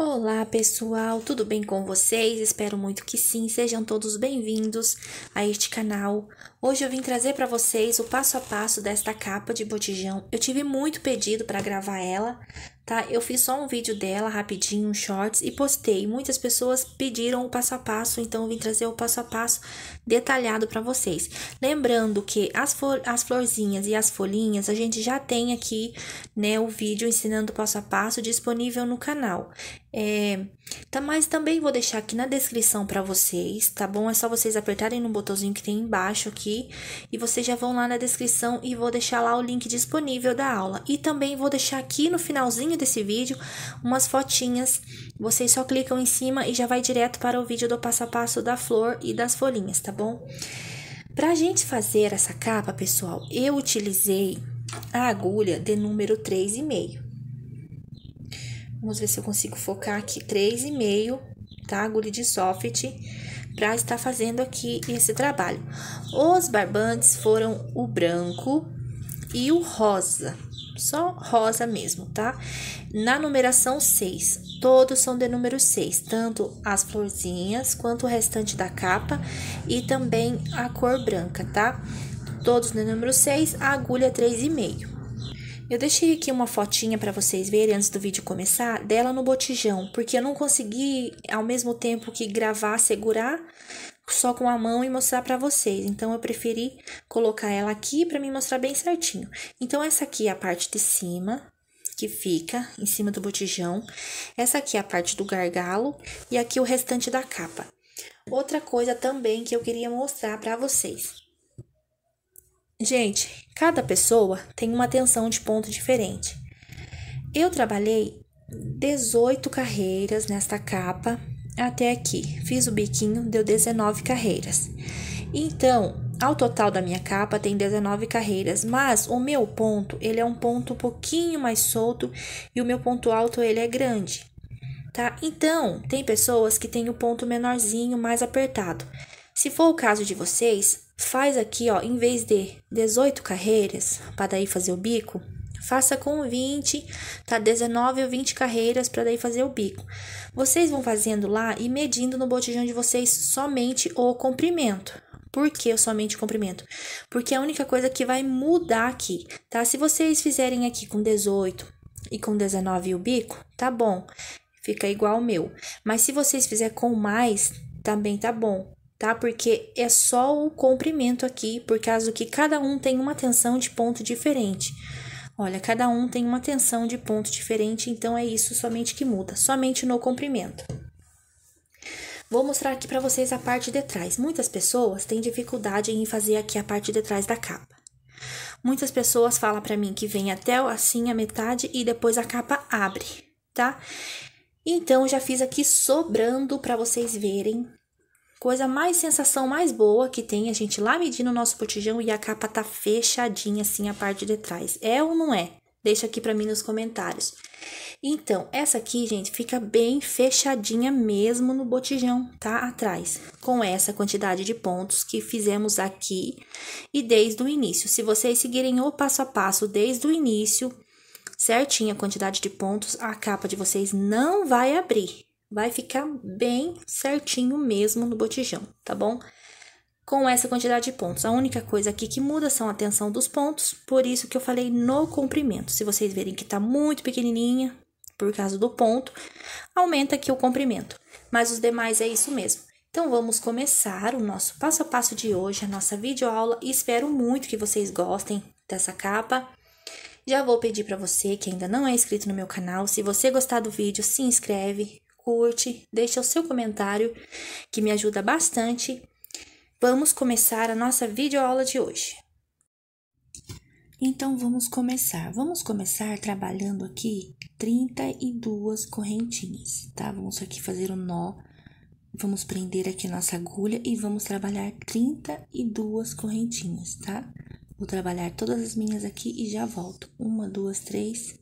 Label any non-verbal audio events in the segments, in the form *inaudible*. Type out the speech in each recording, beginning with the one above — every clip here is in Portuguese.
Olá pessoal, tudo bem com vocês? Espero muito que sim. Sejam todos bem-vindos a este canal. Hoje eu vim trazer para vocês o passo a passo desta capa de botijão. Eu tive muito pedido para gravar ela, tá? Eu fiz só um vídeo dela rapidinho, um shorts e postei. Muitas pessoas pediram o passo a passo, então eu vim trazer o passo a passo detalhado para vocês. Lembrando que as, as florzinhas e as folhinhas a gente já tem aqui, né, o vídeo ensinando passo a passo disponível no canal. É, tá, mas também vou deixar aqui na descrição para vocês, tá bom? É só vocês apertarem no botãozinho que tem embaixo aqui e vocês já vão lá na descrição e vou deixar lá o link disponível da aula. E também vou deixar aqui no finalzinho desse vídeo umas fotinhas. Vocês só clicam em cima e já vai direto para o vídeo do passo a passo da flor e das folhinhas, tá bom? Pra gente fazer essa capa, pessoal, eu utilizei a agulha de número 3,5. Vamos ver se eu consigo focar aqui 3,5, tá? Agulha de soft para estar fazendo aqui esse trabalho. Os barbantes foram o branco e o rosa, só rosa mesmo, tá? Na numeração 6, todos são de número 6, tanto as florzinhas quanto o restante da capa e também a cor branca, tá? Todos no número 6, a agulha 3,5. Eu deixei aqui uma fotinha para vocês verem antes do vídeo começar dela no botijão, porque eu não consegui ao mesmo tempo que gravar, segurar só com a mão e mostrar para vocês. Então eu preferi colocar ela aqui para me mostrar bem certinho. Então essa aqui é a parte de cima que fica em cima do botijão. Essa aqui é a parte do gargalo e aqui o restante da capa. Outra coisa também que eu queria mostrar para vocês. Gente, cada pessoa tem uma atenção de ponto diferente. Eu trabalhei 18 carreiras nesta capa até aqui. Fiz o biquinho, deu 19 carreiras. Então, ao total da minha capa tem 19 carreiras, mas o meu ponto, ele é um ponto um pouquinho mais solto e o meu ponto alto ele é grande. Tá? Então, tem pessoas que têm o ponto menorzinho, mais apertado. Se for o caso de vocês, faz aqui, ó, em vez de 18 carreiras para daí fazer o bico, faça com 20, tá 19 ou 20 carreiras para daí fazer o bico. Vocês vão fazendo lá e medindo no botijão de vocês somente o comprimento. Por que somente o comprimento? Porque é a única coisa que vai mudar aqui, tá? Se vocês fizerem aqui com 18 e com 19 o bico, tá bom. Fica igual o meu. Mas se vocês fizerem com mais, também tá bom tá? Porque é só o comprimento aqui, por causa que cada um tem uma tensão de ponto diferente. Olha, cada um tem uma tensão de ponto diferente, então é isso somente que muda, somente no comprimento. Vou mostrar aqui para vocês a parte de trás. Muitas pessoas têm dificuldade em fazer aqui a parte de trás da capa. Muitas pessoas falam para mim que vem até assim a metade e depois a capa abre, tá? Então, já fiz aqui sobrando para vocês verem Coisa mais sensação mais boa que tem a gente lá medindo o nosso botijão e a capa tá fechadinha assim a parte de trás. É ou não é? Deixa aqui para mim nos comentários. Então, essa aqui, gente, fica bem fechadinha mesmo no botijão, tá? Atrás, com essa quantidade de pontos que fizemos aqui e desde o início. Se vocês seguirem o passo a passo desde o início, certinha a quantidade de pontos, a capa de vocês não vai abrir, Vai ficar bem certinho mesmo no botijão, tá bom? Com essa quantidade de pontos. A única coisa aqui que muda são a tensão dos pontos, por isso que eu falei no comprimento. Se vocês verem que tá muito pequenininha, por causa do ponto, aumenta aqui o comprimento. Mas os demais é isso mesmo. Então, vamos começar o nosso passo a passo de hoje, a nossa videoaula. Espero muito que vocês gostem dessa capa. Já vou pedir para você que ainda não é inscrito no meu canal, se você gostar do vídeo, se inscreve, curte, deixa o seu comentário, que me ajuda bastante. Vamos começar a nossa videoaula de hoje. Então vamos começar. Vamos começar trabalhando aqui 32 correntinhas, tá? Vamos aqui fazer um nó, vamos prender aqui a nossa agulha e vamos trabalhar 32 correntinhas, tá? Vou trabalhar todas as minhas aqui e já volto. Uma, duas, três,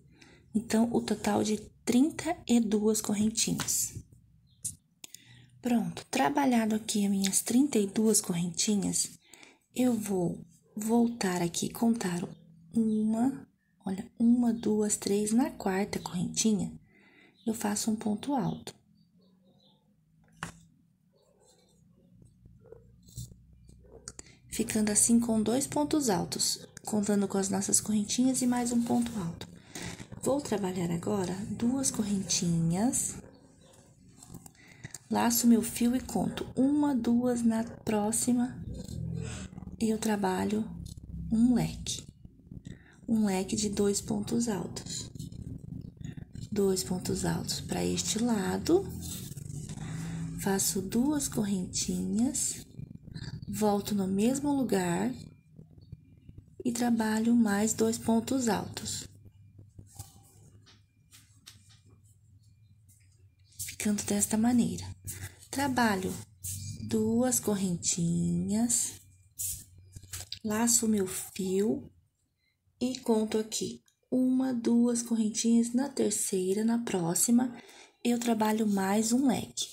então, o total de 32 correntinhas. Pronto, trabalhado aqui as minhas 32 correntinhas, eu vou voltar aqui contar uma, olha, uma, duas, três, na quarta correntinha, eu faço um ponto alto. Ficando assim com dois pontos altos, contando com as nossas correntinhas e mais um ponto alto. Vou trabalhar agora duas correntinhas. Laço meu fio e conto uma, duas na próxima. E eu trabalho um leque. Um leque de dois pontos altos. Dois pontos altos para este lado. Faço duas correntinhas. Volto no mesmo lugar e trabalho mais dois pontos altos. ficando desta maneira. Trabalho duas correntinhas, laço meu fio e conto aqui uma, duas correntinhas, na terceira, na próxima, eu trabalho mais um leque.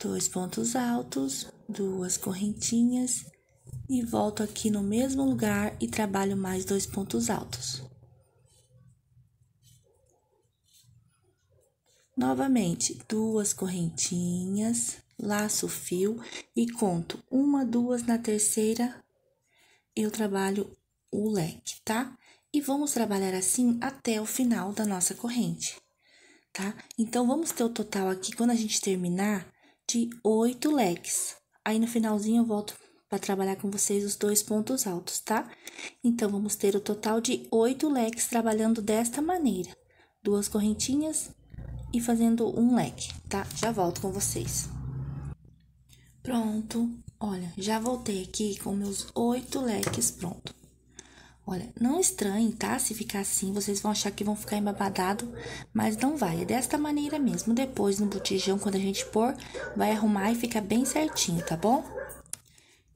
Dois pontos altos, duas correntinhas e volto aqui no mesmo lugar e trabalho mais dois pontos altos. Novamente, duas correntinhas, laço o fio e conto uma, duas na terceira, eu trabalho o leque, tá? E vamos trabalhar assim até o final da nossa corrente, tá? Então, vamos ter o total aqui, quando a gente terminar, de oito leques. Aí, no finalzinho, eu volto para trabalhar com vocês os dois pontos altos, tá? Então, vamos ter o total de oito leques trabalhando desta maneira. Duas correntinhas, e fazendo um leque, tá? Já volto com vocês. Pronto, olha, já voltei aqui com meus oito leques pronto. Olha, não estranhe, tá? Se ficar assim, vocês vão achar que vão ficar embabadado, mas não vai. É desta maneira mesmo. Depois, no botijão, quando a gente pôr, vai arrumar e fica bem certinho, tá bom?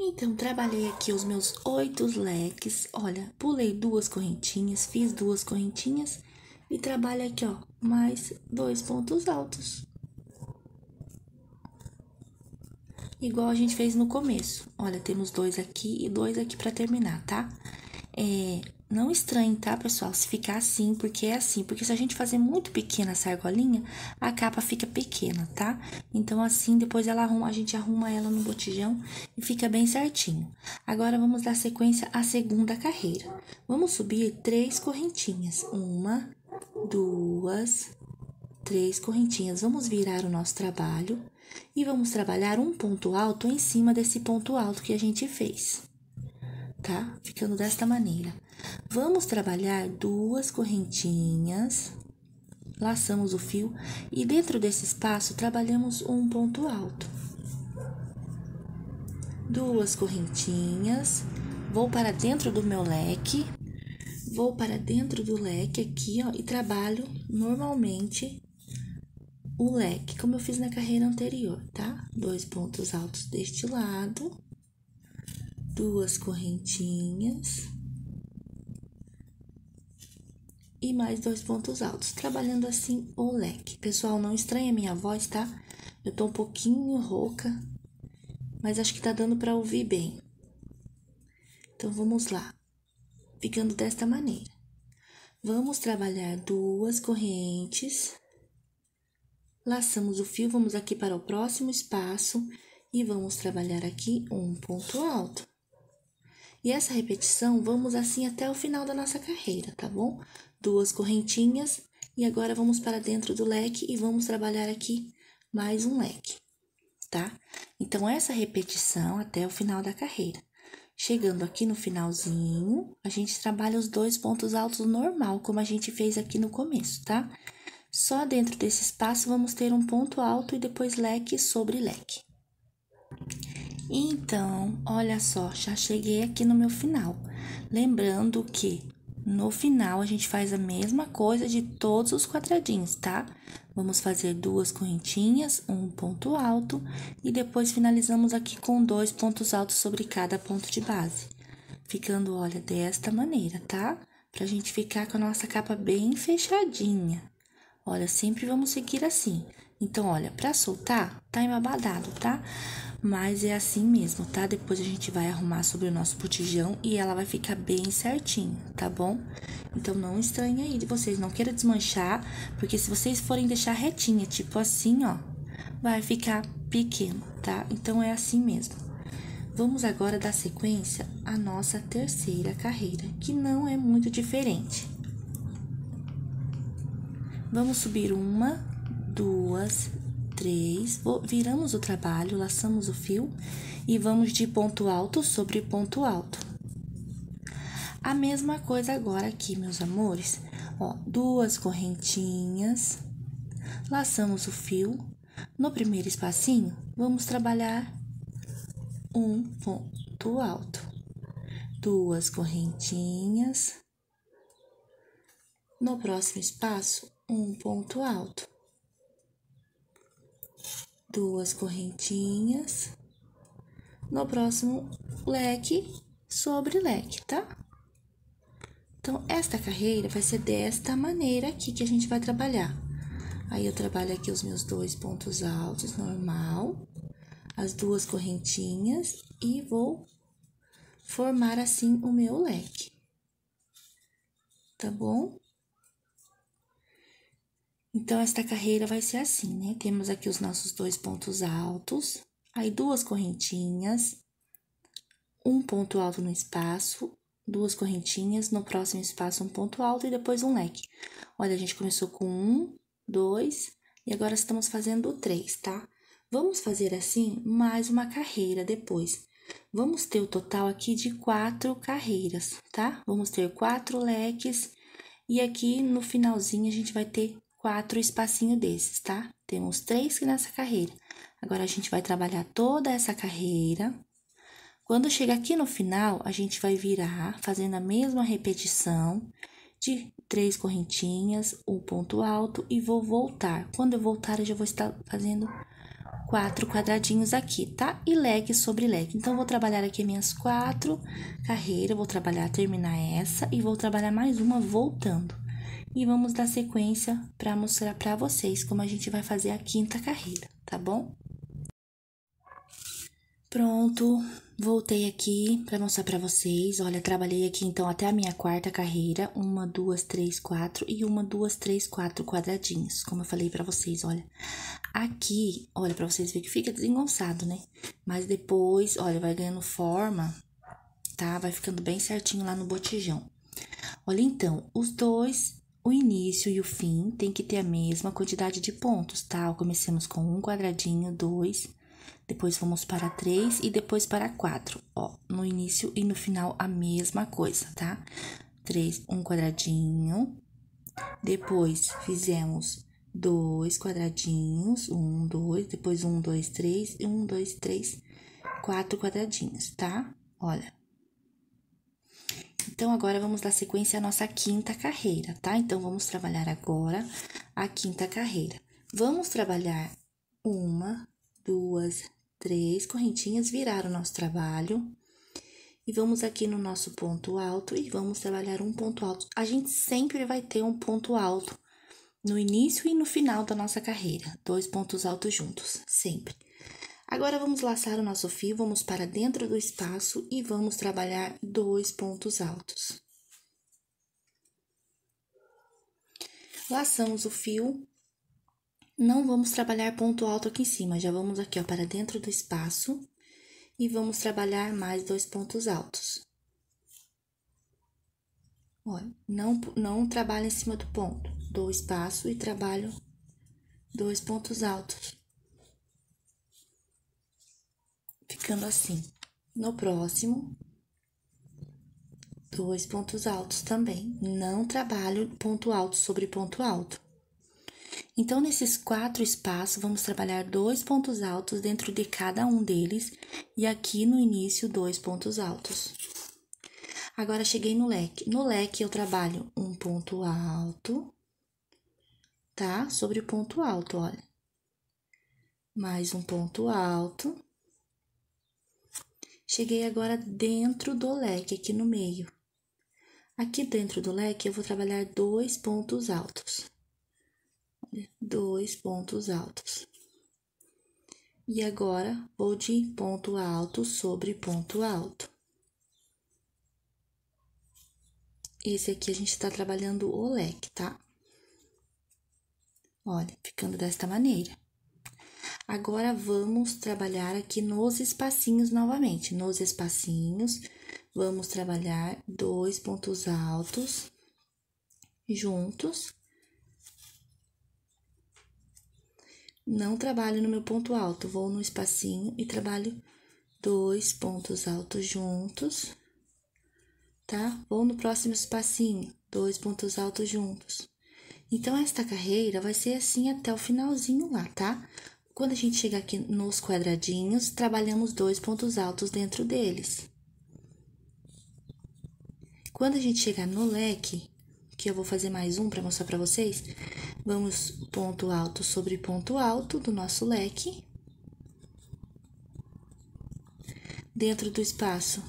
Então, trabalhei aqui os meus oito leques. Olha, pulei duas correntinhas, fiz duas correntinhas e trabalha aqui, ó, mais dois pontos altos. Igual a gente fez no começo. Olha, temos dois aqui e dois aqui para terminar, tá? É, não estranhe, tá, pessoal? Se ficar assim, porque é assim. Porque se a gente fazer muito pequena essa argolinha, a capa fica pequena, tá? Então, assim, depois ela arruma, a gente arruma ela no botijão e fica bem certinho. Agora, vamos dar sequência à segunda carreira. Vamos subir três correntinhas. Uma, duas, três correntinhas. Vamos virar o nosso trabalho e vamos trabalhar um ponto alto em cima desse ponto alto que a gente fez, tá? Ficando desta maneira. Vamos trabalhar duas correntinhas, laçamos o fio e dentro desse espaço trabalhamos um ponto alto. Duas correntinhas, vou para dentro do meu leque, vou para dentro do leque aqui, ó, e trabalho normalmente o leque, como eu fiz na carreira anterior, tá? Dois pontos altos deste lado, duas correntinhas e mais dois pontos altos, trabalhando assim o leque. Pessoal, não estranha a minha voz, tá? Eu tô um pouquinho rouca, mas acho que tá dando para ouvir bem. Então vamos lá ficando desta maneira. Vamos trabalhar duas correntes, laçamos o fio, vamos aqui para o próximo espaço e vamos trabalhar aqui um ponto alto. E essa repetição vamos assim até o final da nossa carreira, tá bom? Duas correntinhas e agora vamos para dentro do leque e vamos trabalhar aqui mais um leque, tá? Então, essa repetição até o final da carreira. Chegando aqui no finalzinho, a gente trabalha os dois pontos altos normal, como a gente fez aqui no começo, tá? Só dentro desse espaço vamos ter um ponto alto e depois leque sobre leque. Então, olha só, já cheguei aqui no meu final. Lembrando que no final, a gente faz a mesma coisa de todos os quadradinhos, tá? Vamos fazer duas correntinhas, um ponto alto e depois finalizamos aqui com dois pontos altos sobre cada ponto de base. Ficando, olha, desta maneira, tá? Pra gente ficar com a nossa capa bem fechadinha. Olha, sempre vamos seguir assim. Então, olha, pra soltar, tá embabadado, tá? Tá? Mas é assim mesmo, tá? Depois a gente vai arrumar sobre o nosso botijão e ela vai ficar bem certinha, tá bom? Então não estranhe aí de vocês, não queira desmanchar, porque se vocês forem deixar retinha, tipo assim, ó, vai ficar pequeno, tá? Então é assim mesmo. Vamos agora dar sequência à nossa terceira carreira, que não é muito diferente. Vamos subir uma, duas, três, viramos o trabalho, laçamos o fio e vamos de ponto alto sobre ponto alto. A mesma coisa agora aqui, meus amores. Ó, duas correntinhas, laçamos o fio. No primeiro espacinho, vamos trabalhar um ponto alto. Duas correntinhas. No próximo espaço, um ponto alto duas correntinhas no próximo leque sobre leque, tá? Então, esta carreira vai ser desta maneira aqui que a gente vai trabalhar. Aí, eu trabalho aqui os meus dois pontos altos, normal, as duas correntinhas e vou formar assim o meu leque, tá bom? Então, esta carreira vai ser assim, né? Temos aqui os nossos dois pontos altos, aí duas correntinhas, um ponto alto no espaço, duas correntinhas, no próximo espaço um ponto alto e depois um leque. Olha, a gente começou com um, dois e agora estamos fazendo três, tá? Vamos fazer assim mais uma carreira depois. Vamos ter o total aqui de quatro carreiras, tá? Vamos ter quatro leques e aqui no finalzinho a gente vai ter quatro espacinhos desses, tá? Temos três que nessa carreira. Agora, a gente vai trabalhar toda essa carreira. Quando chega aqui no final, a gente vai virar fazendo a mesma repetição de três correntinhas, um ponto alto e vou voltar. Quando eu voltar, eu já vou estar fazendo quatro quadradinhos aqui, tá? E leg sobre leg. Então, vou trabalhar aqui minhas quatro carreiras, vou trabalhar, terminar essa e vou trabalhar mais uma voltando. E vamos dar sequência para mostrar para vocês como a gente vai fazer a quinta carreira, tá bom? Pronto, voltei aqui para mostrar para vocês. Olha, trabalhei aqui então até a minha quarta carreira, uma, duas, três, quatro e uma, duas, três, quatro quadradinhos, como eu falei para vocês, olha. Aqui, olha para vocês verem que fica desengonçado, né? Mas depois, olha, vai ganhando forma, tá? Vai ficando bem certinho lá no botijão. Olha então, os dois o início e o fim tem que ter a mesma quantidade de pontos, tá? Comecemos com um quadradinho, dois, depois vamos para três e depois para quatro. Ó, no início e no final a mesma coisa, tá? Três, um quadradinho. Depois fizemos dois quadradinhos, um, dois, depois um, dois, três e um, dois, três, quatro quadradinhos, tá? Olha, então, agora vamos dar sequência à nossa quinta carreira, tá? Então, vamos trabalhar agora a quinta carreira. Vamos trabalhar uma, duas, três correntinhas, virar o nosso trabalho. E vamos aqui no nosso ponto alto e vamos trabalhar um ponto alto. A gente sempre vai ter um ponto alto no início e no final da nossa carreira, dois pontos altos juntos, sempre. Agora vamos laçar o nosso fio, vamos para dentro do espaço e vamos trabalhar dois pontos altos. Laçamos o fio, não vamos trabalhar ponto alto aqui em cima, já vamos aqui ó, para dentro do espaço e vamos trabalhar mais dois pontos altos. Olha, não, não trabalho em cima do ponto, dou espaço e trabalho dois pontos altos. ficando assim. No próximo, dois pontos altos também. Não trabalho ponto alto sobre ponto alto. Então, nesses quatro espaços, vamos trabalhar dois pontos altos dentro de cada um deles e aqui no início, dois pontos altos. Agora, cheguei no leque. No leque, eu trabalho um ponto alto, tá? Sobre ponto alto, olha. Mais um ponto alto. Cheguei agora dentro do leque, aqui no meio. Aqui dentro do leque, eu vou trabalhar dois pontos altos. Dois pontos altos. E agora, vou de ponto alto sobre ponto alto. Esse aqui a gente está trabalhando o leque, tá? Olha, ficando desta maneira. Agora vamos trabalhar aqui nos espacinhos novamente. Nos espacinhos, vamos trabalhar dois pontos altos juntos. Não trabalho no meu ponto alto, vou no espacinho e trabalho dois pontos altos juntos, tá? Vou no próximo espacinho, dois pontos altos juntos. Então, esta carreira vai ser assim até o finalzinho lá, tá? Quando a gente chega aqui nos quadradinhos, trabalhamos dois pontos altos dentro deles. Quando a gente chegar no leque, que eu vou fazer mais um para mostrar para vocês, vamos ponto alto sobre ponto alto do nosso leque. Dentro do espaço,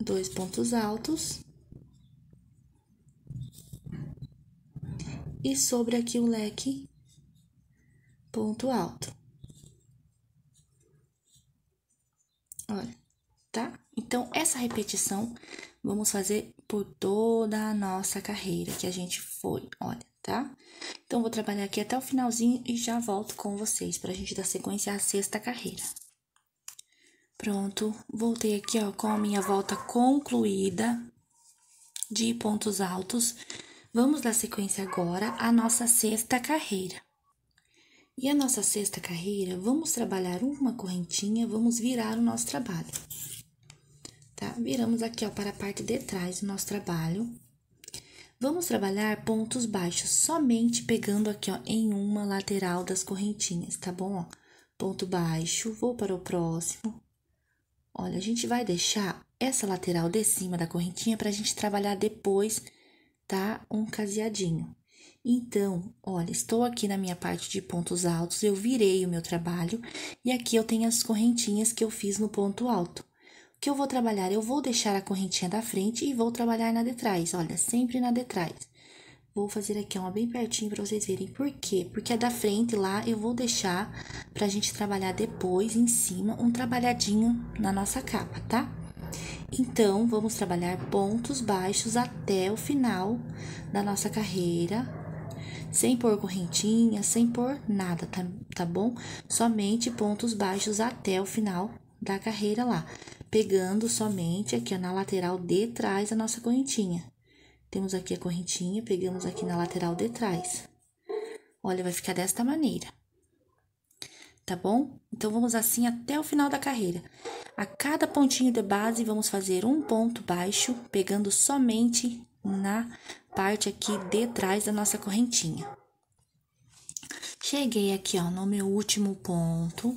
dois pontos altos. E sobre aqui o leque, ponto alto. Olha, tá? Então, essa repetição vamos fazer por toda a nossa carreira que a gente foi, olha, tá? Então, vou trabalhar aqui até o finalzinho e já volto com vocês para a gente dar sequência à sexta carreira. Pronto, voltei aqui, ó, com a minha volta concluída de pontos altos. Vamos dar sequência agora à nossa sexta carreira. E a nossa sexta carreira, vamos trabalhar uma correntinha, vamos virar o nosso trabalho. Tá? Viramos aqui, ó, para a parte de trás do nosso trabalho. Vamos trabalhar pontos baixos, somente pegando aqui, ó, em uma lateral das correntinhas, tá bom? Ó, ponto baixo, vou para o próximo. Olha, a gente vai deixar essa lateral de cima da correntinha para a gente trabalhar depois, tá? Um caseadinho. Então, olha, estou aqui na minha parte de pontos altos, eu virei o meu trabalho e aqui eu tenho as correntinhas que eu fiz no ponto alto. O que eu vou trabalhar? Eu vou deixar a correntinha da frente e vou trabalhar na de trás, olha, sempre na de trás. Vou fazer aqui uma bem pertinho para vocês verem. Por quê? Porque a da frente lá eu vou deixar para a gente trabalhar depois em cima um trabalhadinho na nossa capa, tá? Então, vamos trabalhar pontos baixos até o final da nossa carreira sem pôr correntinha, sem pôr nada, tá, tá bom? Somente pontos baixos até o final da carreira lá, pegando somente aqui ó, na lateral de trás a nossa correntinha. Temos aqui a correntinha, pegamos aqui na lateral de trás. Olha, vai ficar desta maneira. Tá bom? Então, vamos assim até o final da carreira. A cada pontinho de base, vamos fazer um ponto baixo, pegando somente na parte aqui de trás da nossa correntinha. Cheguei aqui, ó, no meu último ponto.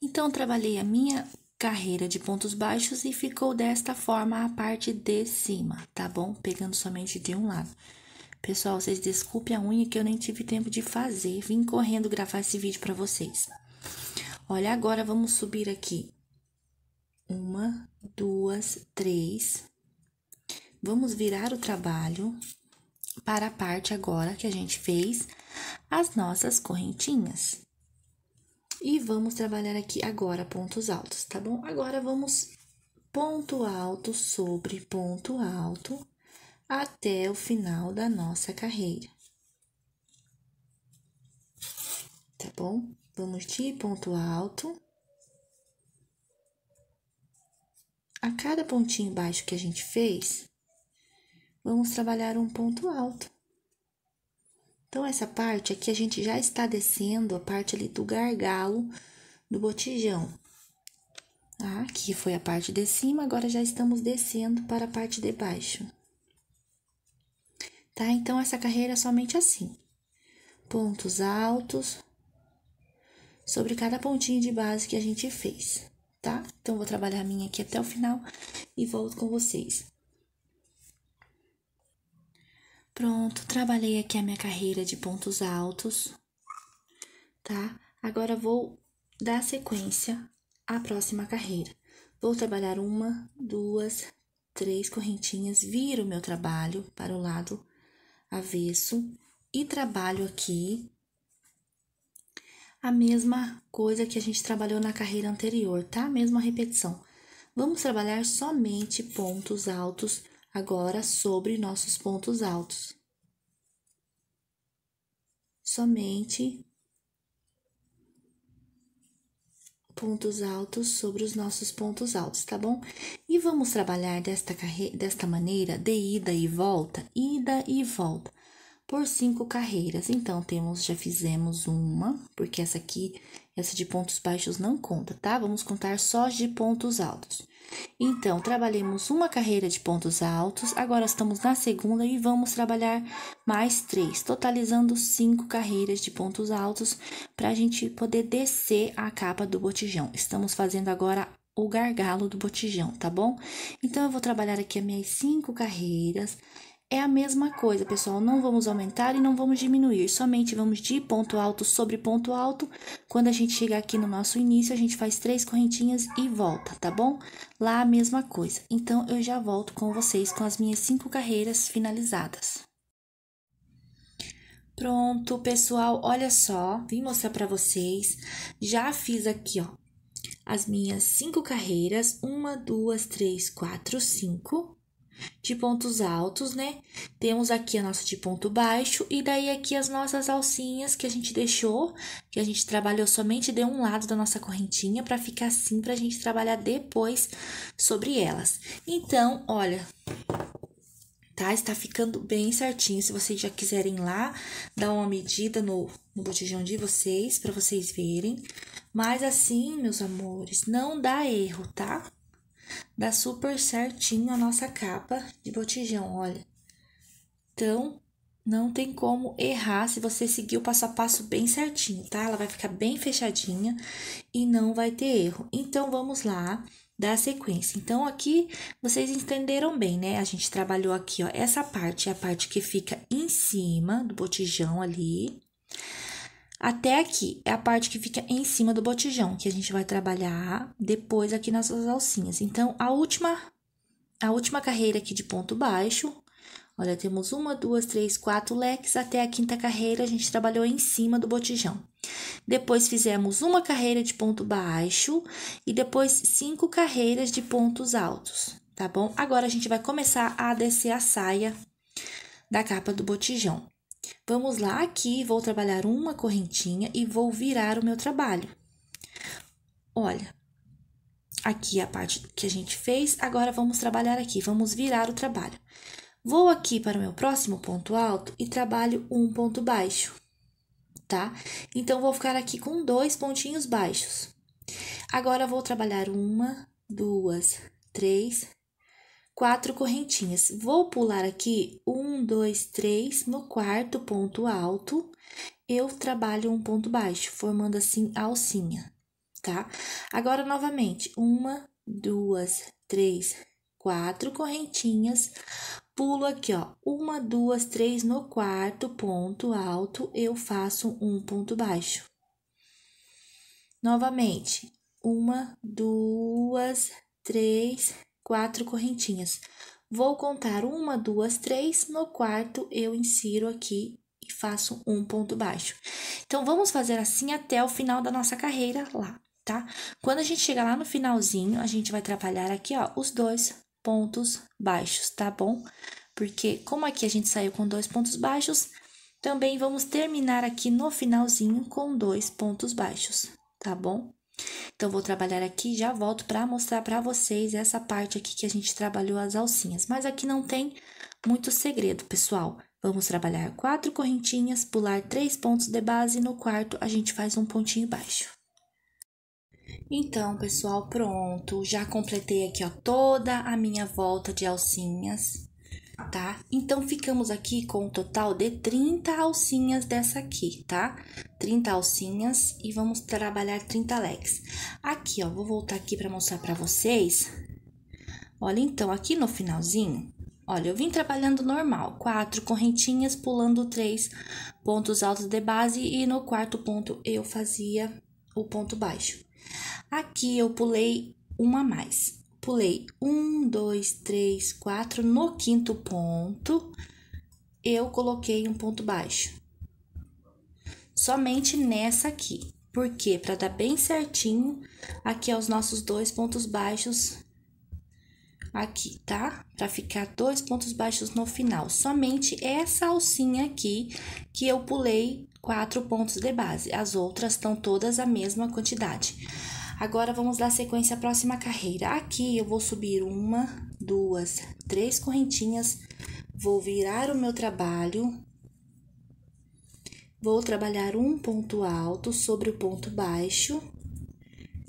Então, trabalhei a minha carreira de pontos baixos e ficou desta forma a parte de cima, tá bom? Pegando somente de um lado. Pessoal, vocês desculpem a unha que eu nem tive tempo de fazer. Vim correndo gravar esse vídeo para vocês. Olha, agora vamos subir aqui. Uma, duas, três, Vamos virar o trabalho para a parte agora que a gente fez as nossas correntinhas. E vamos trabalhar aqui agora pontos altos, tá bom? Agora vamos ponto alto sobre ponto alto até o final da nossa carreira. Tá bom? Vamos de ponto alto. A cada pontinho baixo que a gente fez, vamos trabalhar um ponto alto. Então, essa parte aqui a gente já está descendo a parte ali do gargalo do botijão. Aqui tá? foi a parte de cima, agora já estamos descendo para a parte de baixo. Tá? Então, essa carreira é somente assim. Pontos altos sobre cada pontinho de base que a gente fez, tá? Então, vou trabalhar a minha aqui até o final e volto com vocês. Pronto, trabalhei aqui a minha carreira de pontos altos, tá? Agora vou dar sequência à próxima carreira. Vou trabalhar uma, duas, três correntinhas, viro meu trabalho para o lado avesso e trabalho aqui a mesma coisa que a gente trabalhou na carreira anterior, tá? A mesma repetição. Vamos trabalhar somente pontos altos agora sobre nossos pontos altos. Somente pontos altos sobre os nossos pontos altos, tá bom? E vamos trabalhar desta, desta maneira de ida e volta, ida e volta, por cinco carreiras. Então, temos, já fizemos uma, porque essa aqui, essa de pontos baixos não conta, tá? Vamos contar só de pontos altos. Então, trabalhamos uma carreira de pontos altos, agora estamos na segunda e vamos trabalhar mais três, totalizando cinco carreiras de pontos altos para a gente poder descer a capa do botijão. Estamos fazendo agora o gargalo do botijão, tá bom? Então, eu vou trabalhar aqui as minhas cinco carreiras é a mesma coisa, pessoal. Não vamos aumentar e não vamos diminuir, somente vamos de ponto alto sobre ponto alto. Quando a gente chegar aqui no nosso início, a gente faz três correntinhas e volta, tá bom? Lá a mesma coisa. Então, eu já volto com vocês com as minhas cinco carreiras finalizadas. Pronto, pessoal, olha só, vim mostrar para vocês. Já fiz aqui, ó, as minhas cinco carreiras. Uma, duas, três, quatro, cinco de pontos altos, né? Temos aqui a nossa de ponto baixo e daí aqui as nossas alcinhas que a gente deixou, que a gente trabalhou somente de um lado da nossa correntinha para ficar assim para a gente trabalhar depois sobre elas. Então, olha, tá? Está ficando bem certinho. Se vocês já quiserem lá, dar uma medida no, no botijão de vocês para vocês verem. Mas assim, meus amores, não dá erro, tá? Dá super certinho a nossa capa de botijão, olha. Então, não tem como errar se você seguir o passo a passo bem certinho, tá? Ela vai ficar bem fechadinha e não vai ter erro. Então, vamos lá dar sequência. Então, aqui vocês entenderam bem, né? A gente trabalhou aqui, ó, essa parte é a parte que fica em cima do botijão ali. Até aqui é a parte que fica em cima do botijão, que a gente vai trabalhar depois aqui nas alcinhas. Então, a última, a última carreira aqui de ponto baixo, olha, temos uma, duas, três, quatro leques, até a quinta carreira a gente trabalhou em cima do botijão. Depois fizemos uma carreira de ponto baixo e depois cinco carreiras de pontos altos, tá bom? Agora a gente vai começar a descer a saia da capa do botijão. Vamos lá aqui, vou trabalhar uma correntinha e vou virar o meu trabalho. Olha, aqui é a parte que a gente fez, agora vamos trabalhar aqui, vamos virar o trabalho. Vou aqui para o meu próximo ponto alto e trabalho um ponto baixo, tá? Então, vou ficar aqui com dois pontinhos baixos. Agora, vou trabalhar uma, duas, três, quatro correntinhas. Vou pular aqui um, dois, três, no quarto ponto alto, eu trabalho um ponto baixo, formando assim a alcinha, tá? Agora, novamente, uma, duas, três, quatro correntinhas, pulo aqui, ó, uma, duas, três, no quarto ponto alto, eu faço um ponto baixo. Novamente, uma, duas, três, quatro correntinhas. Vou contar uma, duas, três. No quarto, eu insiro aqui e faço um ponto baixo. Então, vamos fazer assim até o final da nossa carreira lá, tá? Quando a gente chegar lá no finalzinho, a gente vai trabalhar aqui, ó, os dois pontos baixos, tá bom? Porque como aqui a gente saiu com dois pontos baixos, também vamos terminar aqui no finalzinho com dois pontos baixos, tá bom? Então, vou trabalhar aqui já volto para mostrar para vocês essa parte aqui que a gente trabalhou as alcinhas. Mas aqui não tem muito segredo, pessoal. Vamos trabalhar quatro correntinhas, pular três pontos de base no quarto a gente faz um pontinho baixo. Então, pessoal, pronto. Já completei aqui, ó, toda a minha volta de alcinhas tá? Então ficamos aqui com um total de 30 alcinhas dessa aqui, tá? 30 alcinhas e vamos trabalhar 30 legs. Aqui, ó, vou voltar aqui para mostrar para vocês. Olha, então, aqui no finalzinho, Olha, eu vim trabalhando normal, quatro correntinhas, pulando três pontos altos de base e no quarto ponto eu fazia o ponto baixo. Aqui eu pulei uma a mais pulei um, dois, três, quatro. No quinto ponto, eu coloquei um ponto baixo. Somente nessa aqui. Porque para dar bem certinho, aqui é os nossos dois pontos baixos aqui, tá? Para ficar dois pontos baixos no final. Somente essa alcinha aqui que eu pulei quatro pontos de base. As outras estão todas a mesma quantidade. Agora vamos dar sequência à próxima carreira. Aqui eu vou subir uma, duas, três correntinhas, vou virar o meu trabalho, vou trabalhar um ponto alto sobre o ponto baixo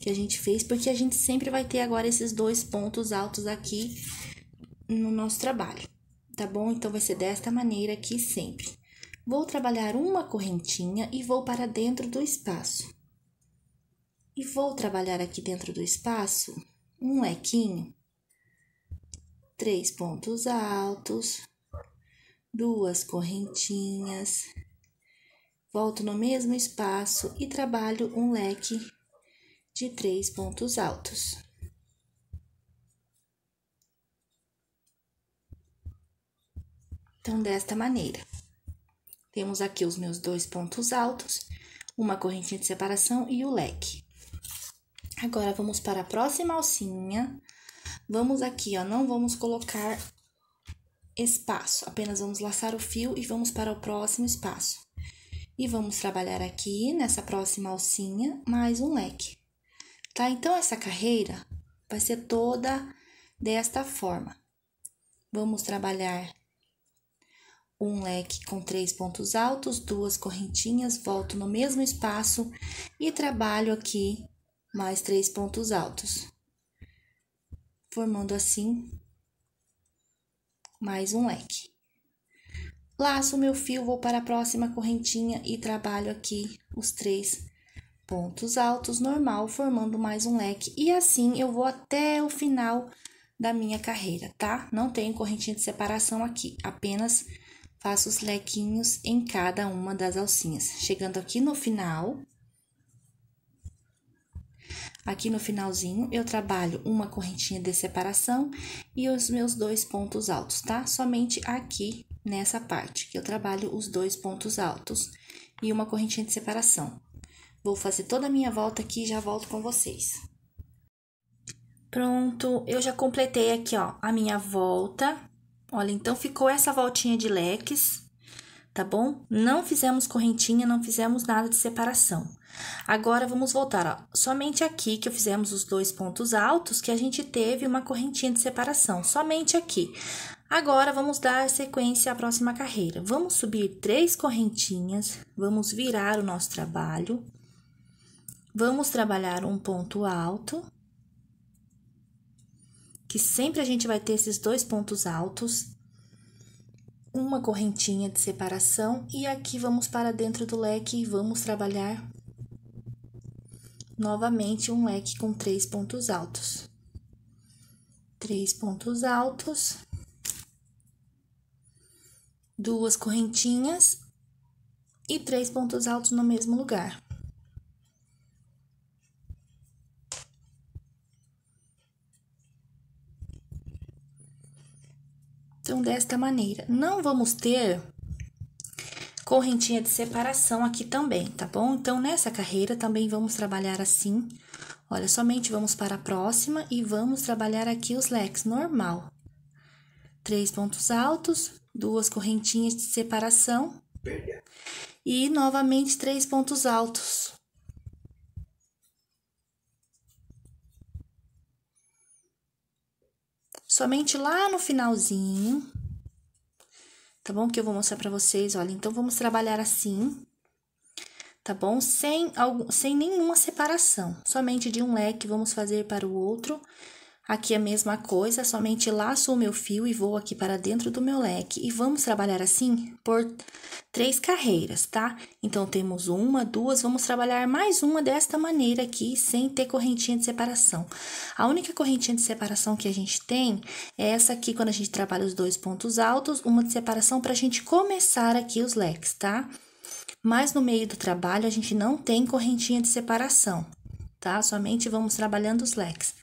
que a gente fez, porque a gente sempre vai ter agora esses dois pontos altos aqui no nosso trabalho, tá bom? Então, vai ser desta maneira aqui sempre. Vou trabalhar uma correntinha e vou para dentro do espaço e vou trabalhar aqui dentro do espaço um lequinho, três pontos altos, duas correntinhas. Volto no mesmo espaço e trabalho um leque de três pontos altos. Então, desta maneira, temos aqui os meus dois pontos altos, uma correntinha de separação e o leque. Agora, vamos para a próxima alcinha. Vamos aqui, ó, não vamos colocar espaço, apenas vamos laçar o fio e vamos para o próximo espaço. E vamos trabalhar aqui, nessa próxima alcinha, mais um leque. Tá? Então, essa carreira vai ser toda desta forma. Vamos trabalhar um leque com três pontos altos, duas correntinhas, volto no mesmo espaço e trabalho aqui mais três pontos altos, formando assim mais um leque. Laço meu fio, vou para a próxima correntinha e trabalho aqui os três pontos altos normal, formando mais um leque. E assim eu vou até o final da minha carreira, tá? Não tenho correntinha de separação aqui, apenas faço os lequinhos em cada uma das alcinhas. Chegando aqui no final, Aqui no finalzinho eu trabalho uma correntinha de separação e os meus dois pontos altos, tá? Somente aqui nessa parte que eu trabalho os dois pontos altos e uma correntinha de separação. Vou fazer toda a minha volta aqui e já volto com vocês. Pronto, eu já completei aqui, ó, a minha volta. Olha, então ficou essa voltinha de leques, tá bom? Não fizemos correntinha, não fizemos nada de separação. Agora vamos voltar ó, somente aqui que fizemos os dois pontos altos que a gente teve uma correntinha de separação, somente aqui. Agora vamos dar sequência à próxima carreira. Vamos subir três correntinhas, vamos virar o nosso trabalho. Vamos trabalhar um ponto alto, que sempre a gente vai ter esses dois pontos altos, uma correntinha de separação e aqui vamos para dentro do leque e vamos trabalhar Novamente, um leque com três pontos altos. Três pontos altos. Duas correntinhas e três pontos altos no mesmo lugar. Então, desta maneira, não vamos ter correntinha de separação aqui também, tá bom? Então, nessa carreira também vamos trabalhar assim. Olha, somente vamos para a próxima e vamos trabalhar aqui os leques normal. Três pontos altos, duas correntinhas de separação. E, novamente, três pontos altos. Somente lá no finalzinho, tá bom? Que eu vou mostrar pra vocês, olha. Então, vamos trabalhar assim, tá bom? Sem, algum, sem nenhuma separação, somente de um leque, vamos fazer para o outro. Aqui é a mesma coisa, somente laço o meu fio e vou aqui para dentro do meu leque. E vamos trabalhar assim por três carreiras, tá? Então, temos uma, duas, vamos trabalhar mais uma desta maneira aqui, sem ter correntinha de separação. A única correntinha de separação que a gente tem é essa aqui, quando a gente trabalha os dois pontos altos, uma de separação para a gente começar aqui os leques, tá? Mas no meio do trabalho, a gente não tem correntinha de separação, tá? Somente vamos trabalhando os leques.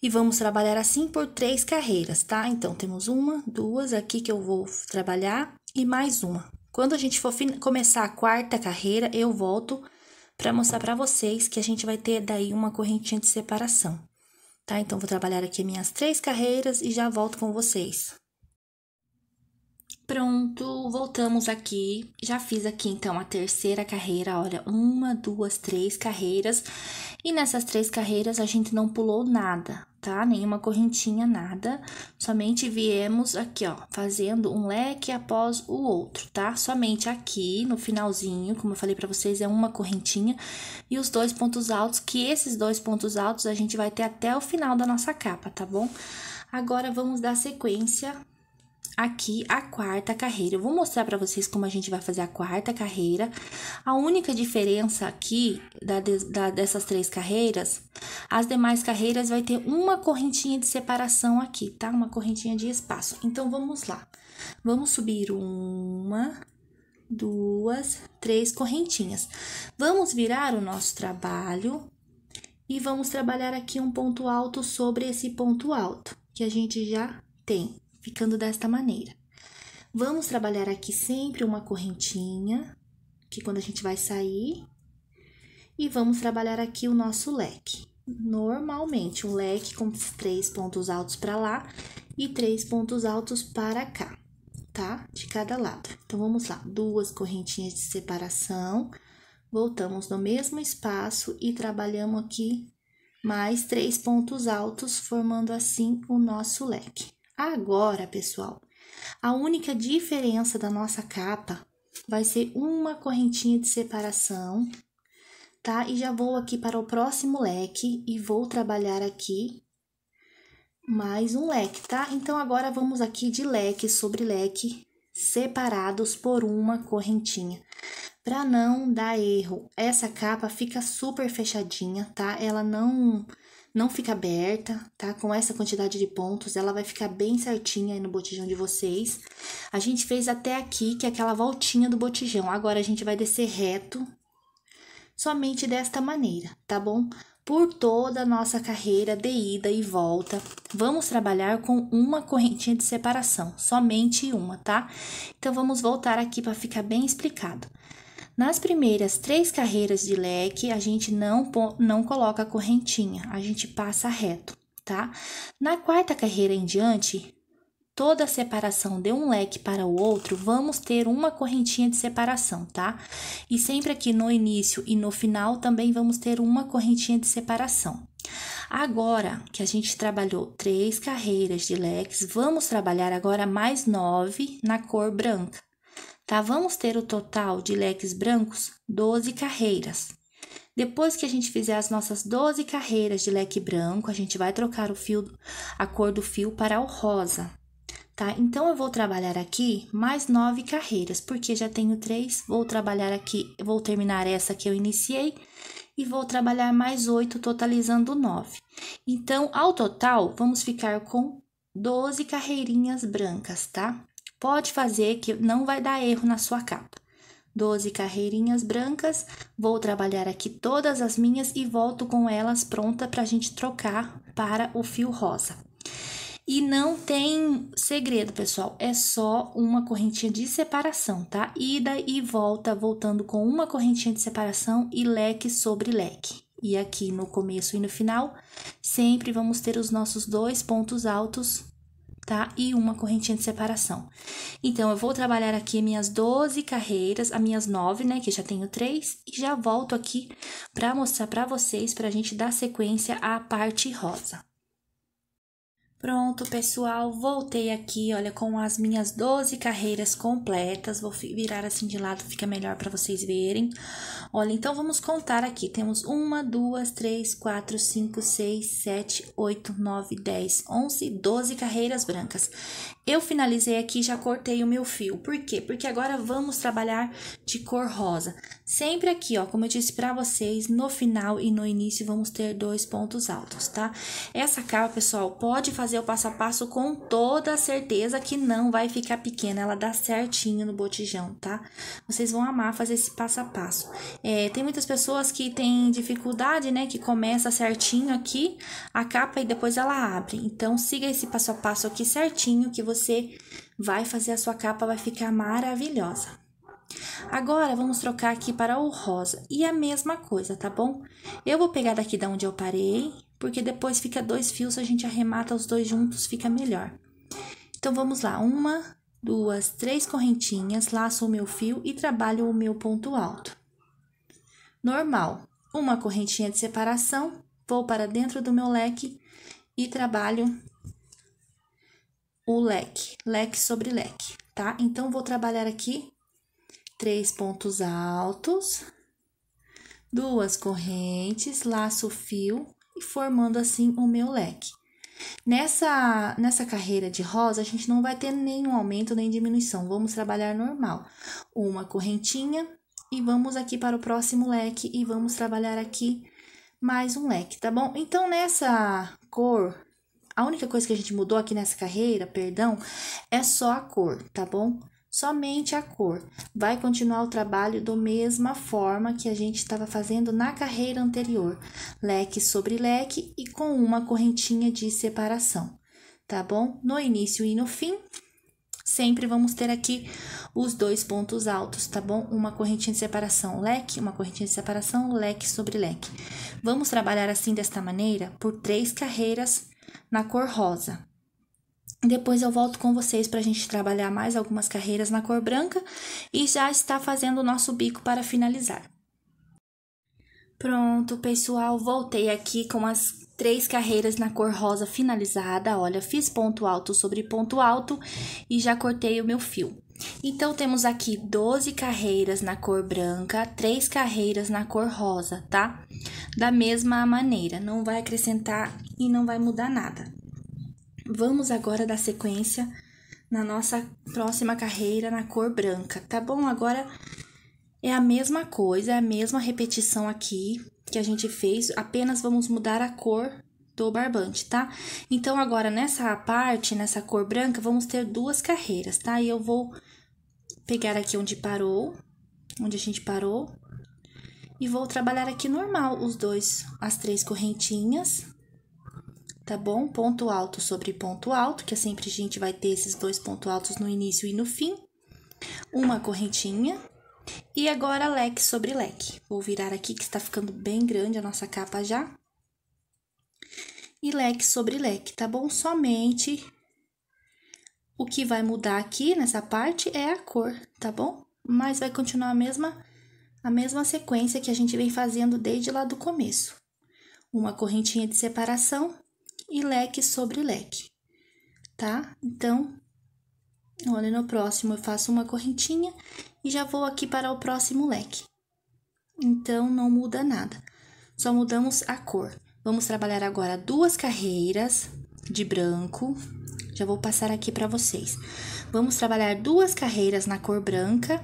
E vamos trabalhar assim por três carreiras, tá? Então, temos uma, duas aqui que eu vou trabalhar e mais uma. Quando a gente for começar a quarta carreira, eu volto para mostrar para vocês que a gente vai ter daí uma correntinha de separação, tá? Então, vou trabalhar aqui minhas três carreiras e já volto com vocês. Pronto, voltamos aqui. Já fiz aqui então a terceira carreira, olha, uma, duas, três carreiras. E nessas três carreiras a gente não pulou nada, tá? Nenhuma correntinha, nada. Somente viemos aqui, ó, fazendo um leque após o outro, tá? Somente aqui no finalzinho, como eu falei para vocês, é uma correntinha e os dois pontos altos, que esses dois pontos altos a gente vai ter até o final da nossa capa, tá bom? Agora vamos dar sequência aqui a quarta carreira. Eu vou mostrar para vocês como a gente vai fazer a quarta carreira. A única diferença aqui da, da, dessas três carreiras, as demais carreiras vai ter uma correntinha de separação aqui, tá? Uma correntinha de espaço. Então, vamos lá. Vamos subir uma, duas, três correntinhas. Vamos virar o nosso trabalho e vamos trabalhar aqui um ponto alto sobre esse ponto alto que a gente já tem ficando desta maneira. Vamos trabalhar aqui sempre uma correntinha, que quando a gente vai sair, e vamos trabalhar aqui o nosso leque. Normalmente, um leque com três pontos altos para lá e três pontos altos para cá, tá? De cada lado. Então, vamos lá, duas correntinhas de separação, voltamos no mesmo espaço e trabalhamos aqui mais três pontos altos, formando assim o nosso leque. Agora, pessoal, a única diferença da nossa capa vai ser uma correntinha de separação, tá? E já vou aqui para o próximo leque e vou trabalhar aqui mais um leque, tá? Então, agora vamos aqui de leque sobre leque, separados por uma correntinha. Para não dar erro, essa capa fica super fechadinha, tá? Ela não não fica aberta, tá? Com essa quantidade de pontos, ela vai ficar bem certinha aí no botijão de vocês. A gente fez até aqui, que é aquela voltinha do botijão. Agora, a gente vai descer reto, somente desta maneira, tá bom? Por toda a nossa carreira de ida e volta, vamos trabalhar com uma correntinha de separação, somente uma, tá? Então, vamos voltar aqui para ficar bem explicado. Nas primeiras três carreiras de leque, a gente não, não coloca correntinha, a gente passa reto, tá? Na quarta carreira em diante, toda a separação de um leque para o outro, vamos ter uma correntinha de separação, tá? E sempre aqui no início e no final também vamos ter uma correntinha de separação. Agora que a gente trabalhou três carreiras de leques, vamos trabalhar agora mais nove na cor branca. Tá? Vamos ter o total de leques brancos 12 carreiras. Depois que a gente fizer as nossas 12 carreiras de leque branco, a gente vai trocar o fio, a cor do fio para o rosa, tá? Então, eu vou trabalhar aqui mais 9 carreiras, porque já tenho 3, vou trabalhar aqui, vou terminar essa que eu iniciei e vou trabalhar mais 8, totalizando 9. Então, ao total, vamos ficar com 12 carreirinhas brancas, tá? Pode fazer que não vai dar erro na sua capa. 12 carreirinhas brancas, vou trabalhar aqui todas as minhas e volto com elas pronta para a gente trocar para o fio rosa. E não tem segredo, pessoal, é só uma correntinha de separação, tá? Ida e volta, voltando com uma correntinha de separação e leque sobre leque. E aqui no começo e no final, sempre vamos ter os nossos dois pontos altos tá? E uma correntinha de separação. Então, eu vou trabalhar aqui minhas 12 carreiras, as minhas 9, né? Que já tenho 3, e já volto aqui para mostrar para vocês, para a gente dar sequência à parte rosa. Pronto, pessoal, voltei aqui, olha, com as minhas 12 carreiras completas. Vou virar assim de lado, fica melhor para vocês verem. Olha, então vamos contar aqui. Temos 1, 2, 3, 4, 5, 6, 7, 8, 9, 10, 11, 12 carreiras brancas. Eu finalizei aqui já cortei o meu fio. Por quê? Porque agora vamos trabalhar de cor rosa. Sempre aqui, ó, como eu disse pra vocês, no final e no início vamos ter dois pontos altos, tá? Essa capa, pessoal, pode fazer o passo a passo com toda certeza que não vai ficar pequena. Ela dá certinho no botijão, tá? Vocês vão amar fazer esse passo a passo. É, tem muitas pessoas que têm dificuldade, né? Que começa certinho aqui a capa e depois ela abre. Então, siga esse passo a passo aqui certinho que você você vai fazer a sua capa, vai ficar maravilhosa. Agora vamos trocar aqui para o rosa e a mesma coisa, tá bom? Eu vou pegar daqui da onde eu parei, porque depois fica dois fios, a gente arremata os dois juntos, fica melhor. Então vamos lá, uma, duas, três correntinhas, laço o meu fio e trabalho o meu ponto alto. Normal, uma correntinha de separação, vou para dentro do meu leque e trabalho o leque, leque sobre leque, tá? Então, vou trabalhar aqui três pontos altos, duas correntes, laço fio e formando assim o meu leque. Nessa, nessa carreira de rosa, a gente não vai ter nenhum aumento nem diminuição, vamos trabalhar normal. Uma correntinha e vamos aqui para o próximo leque e vamos trabalhar aqui mais um leque, tá bom? Então, nessa cor a única coisa que a gente mudou aqui nessa carreira, perdão, é só a cor, tá bom? Somente a cor. Vai continuar o trabalho da mesma forma que a gente estava fazendo na carreira anterior, leque sobre leque e com uma correntinha de separação, tá bom? No início e no fim, sempre vamos ter aqui os dois pontos altos, tá bom? Uma correntinha de separação leque, uma correntinha de separação leque sobre leque. Vamos trabalhar assim desta maneira por três carreiras na cor rosa. Depois eu volto com vocês para a gente trabalhar mais algumas carreiras na cor branca e já está fazendo o nosso bico para finalizar. Pronto, pessoal, voltei aqui com as três carreiras na cor rosa finalizada. Olha, fiz ponto alto sobre ponto alto e já cortei o meu fio. Então, temos aqui 12 carreiras na cor branca, três carreiras na cor rosa, tá? Da mesma maneira, não vai acrescentar e não vai mudar nada. Vamos agora dar sequência na nossa próxima carreira na cor branca, tá bom? Agora é a mesma coisa, é a mesma repetição aqui que a gente fez, apenas vamos mudar a cor do barbante, tá? Então, agora, nessa parte, nessa cor branca, vamos ter duas carreiras, tá? E eu vou pegar aqui onde parou, onde a gente parou, e vou trabalhar aqui normal os dois, as três correntinhas, tá bom? Ponto alto sobre ponto alto, que é sempre a gente vai ter esses dois pontos altos no início e no fim. Uma correntinha, e agora leque sobre leque. Vou virar aqui que está ficando bem grande a nossa capa já. E leque sobre leque, tá bom? Somente o que vai mudar aqui nessa parte é a cor, tá bom? Mas vai continuar a mesma a mesma sequência que a gente vem fazendo desde lá do começo. Uma correntinha de separação e leque sobre leque, tá? Então, olha, no próximo eu faço uma correntinha e já vou aqui para o próximo leque. Então, não muda nada, só mudamos a cor. Vamos trabalhar agora duas carreiras de branco. Já vou passar aqui para vocês. Vamos trabalhar duas carreiras na cor branca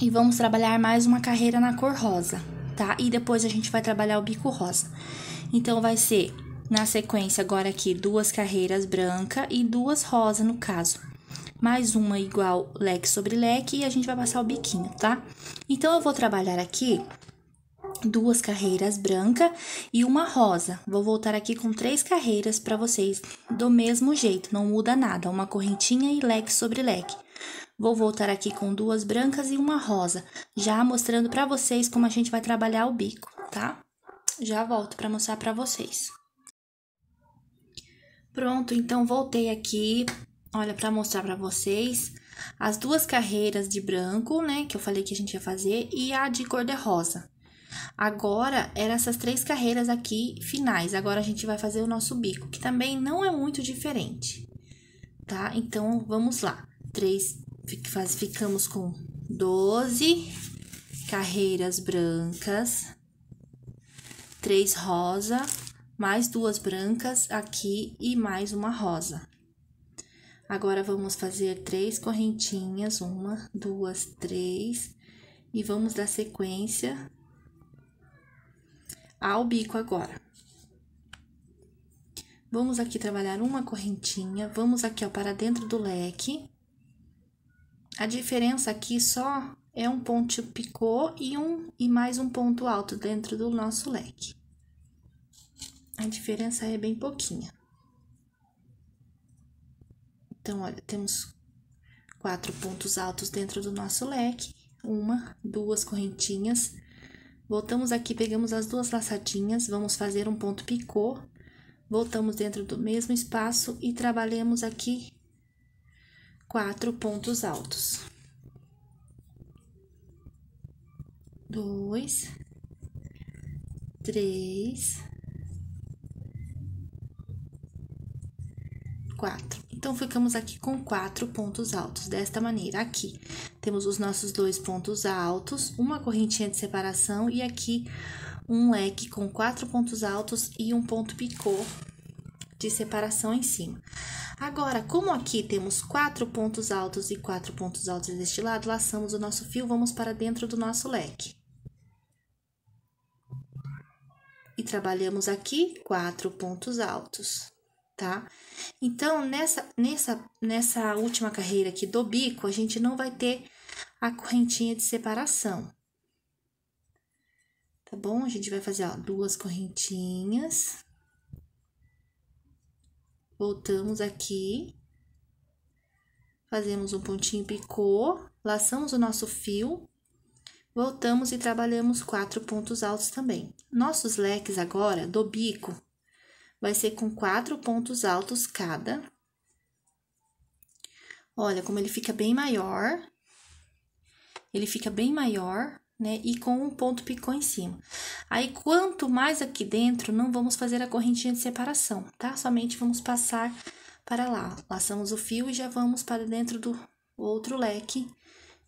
e vamos trabalhar mais uma carreira na cor rosa, tá? E depois a gente vai trabalhar o bico rosa. Então, vai ser na sequência agora aqui duas carreiras branca e duas rosa no caso mais uma igual leque sobre leque e a gente vai passar o biquinho, tá? Então, eu vou trabalhar aqui duas carreiras branca e uma rosa. Vou voltar aqui com três carreiras para vocês do mesmo jeito, não muda nada, uma correntinha e leque sobre leque. Vou voltar aqui com duas brancas e uma rosa, já mostrando para vocês como a gente vai trabalhar o bico, tá? Já volto para mostrar para vocês. Pronto, então voltei aqui Olha, para mostrar para vocês as duas carreiras de branco, né, que eu falei que a gente ia fazer, e a de cor de rosa. Agora, eram essas três carreiras aqui finais. Agora a gente vai fazer o nosso bico, que também não é muito diferente, tá? Então, vamos lá. Três, faz, ficamos com 12 carreiras brancas, três rosa, mais duas brancas aqui e mais uma rosa. Agora, vamos fazer três correntinhas, uma, duas, três, e vamos dar sequência ao bico agora. Vamos aqui trabalhar uma correntinha, vamos aqui, ó, para dentro do leque. A diferença aqui só é um ponto picô e um e mais um ponto alto dentro do nosso leque. A diferença é bem pouquinha. Então, olha, temos quatro pontos altos dentro do nosso leque, uma, duas correntinhas. Voltamos aqui, pegamos as duas laçadinhas, vamos fazer um ponto picô. Voltamos dentro do mesmo espaço e trabalhamos aqui quatro pontos altos. Dois, três, quatro. Então, ficamos aqui com quatro pontos altos, desta maneira. Aqui temos os nossos dois pontos altos, uma correntinha de separação e aqui um leque com quatro pontos altos e um ponto picô de separação em cima. Agora, como aqui temos quatro pontos altos e quatro pontos altos deste lado, laçamos o nosso fio, vamos para dentro do nosso leque. E trabalhamos aqui quatro pontos altos tá? Então, nessa, nessa, nessa última carreira aqui do bico, a gente não vai ter a correntinha de separação. Tá bom? A gente vai fazer, ó, duas correntinhas. Voltamos aqui. Fazemos um pontinho picô, laçamos o nosso fio. Voltamos e trabalhamos quatro pontos altos também. Nossos leques agora, do bico, vai ser com quatro pontos altos cada. Olha como ele fica bem maior. Ele fica bem maior, né? E com um ponto picô em cima. Aí, quanto mais aqui dentro, não vamos fazer a correntinha de separação, tá? Somente vamos passar para lá. Laçamos o fio e já vamos para dentro do outro leque.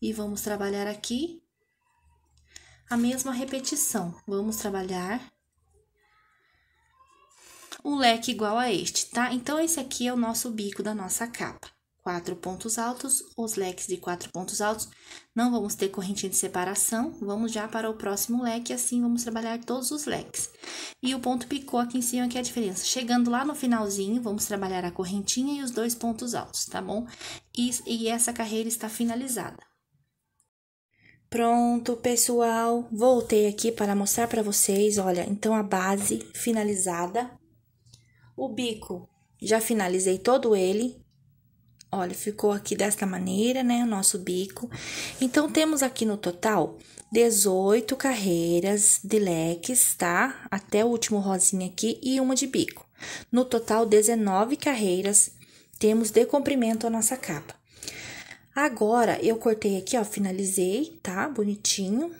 E vamos trabalhar aqui a mesma repetição. Vamos trabalhar um leque igual a este, tá? Então, esse aqui é o nosso bico da nossa capa. Quatro pontos altos, os leques de quatro pontos altos, não vamos ter correntinha de separação, vamos já para o próximo leque, assim vamos trabalhar todos os leques. E o ponto picô aqui em cima que é a diferença. Chegando lá no finalzinho, vamos trabalhar a correntinha e os dois pontos altos, tá bom? e, e essa carreira está finalizada. Pronto, pessoal, voltei aqui para mostrar para vocês, olha, então a base finalizada, o bico, já finalizei todo ele. Olha, ficou aqui desta maneira, né, o nosso bico. Então, temos aqui no total 18 carreiras de leques, tá? Até o último rosinha aqui e uma de bico. No total, 19 carreiras temos de comprimento a nossa capa. Agora, eu cortei aqui, ó, finalizei, tá? Bonitinho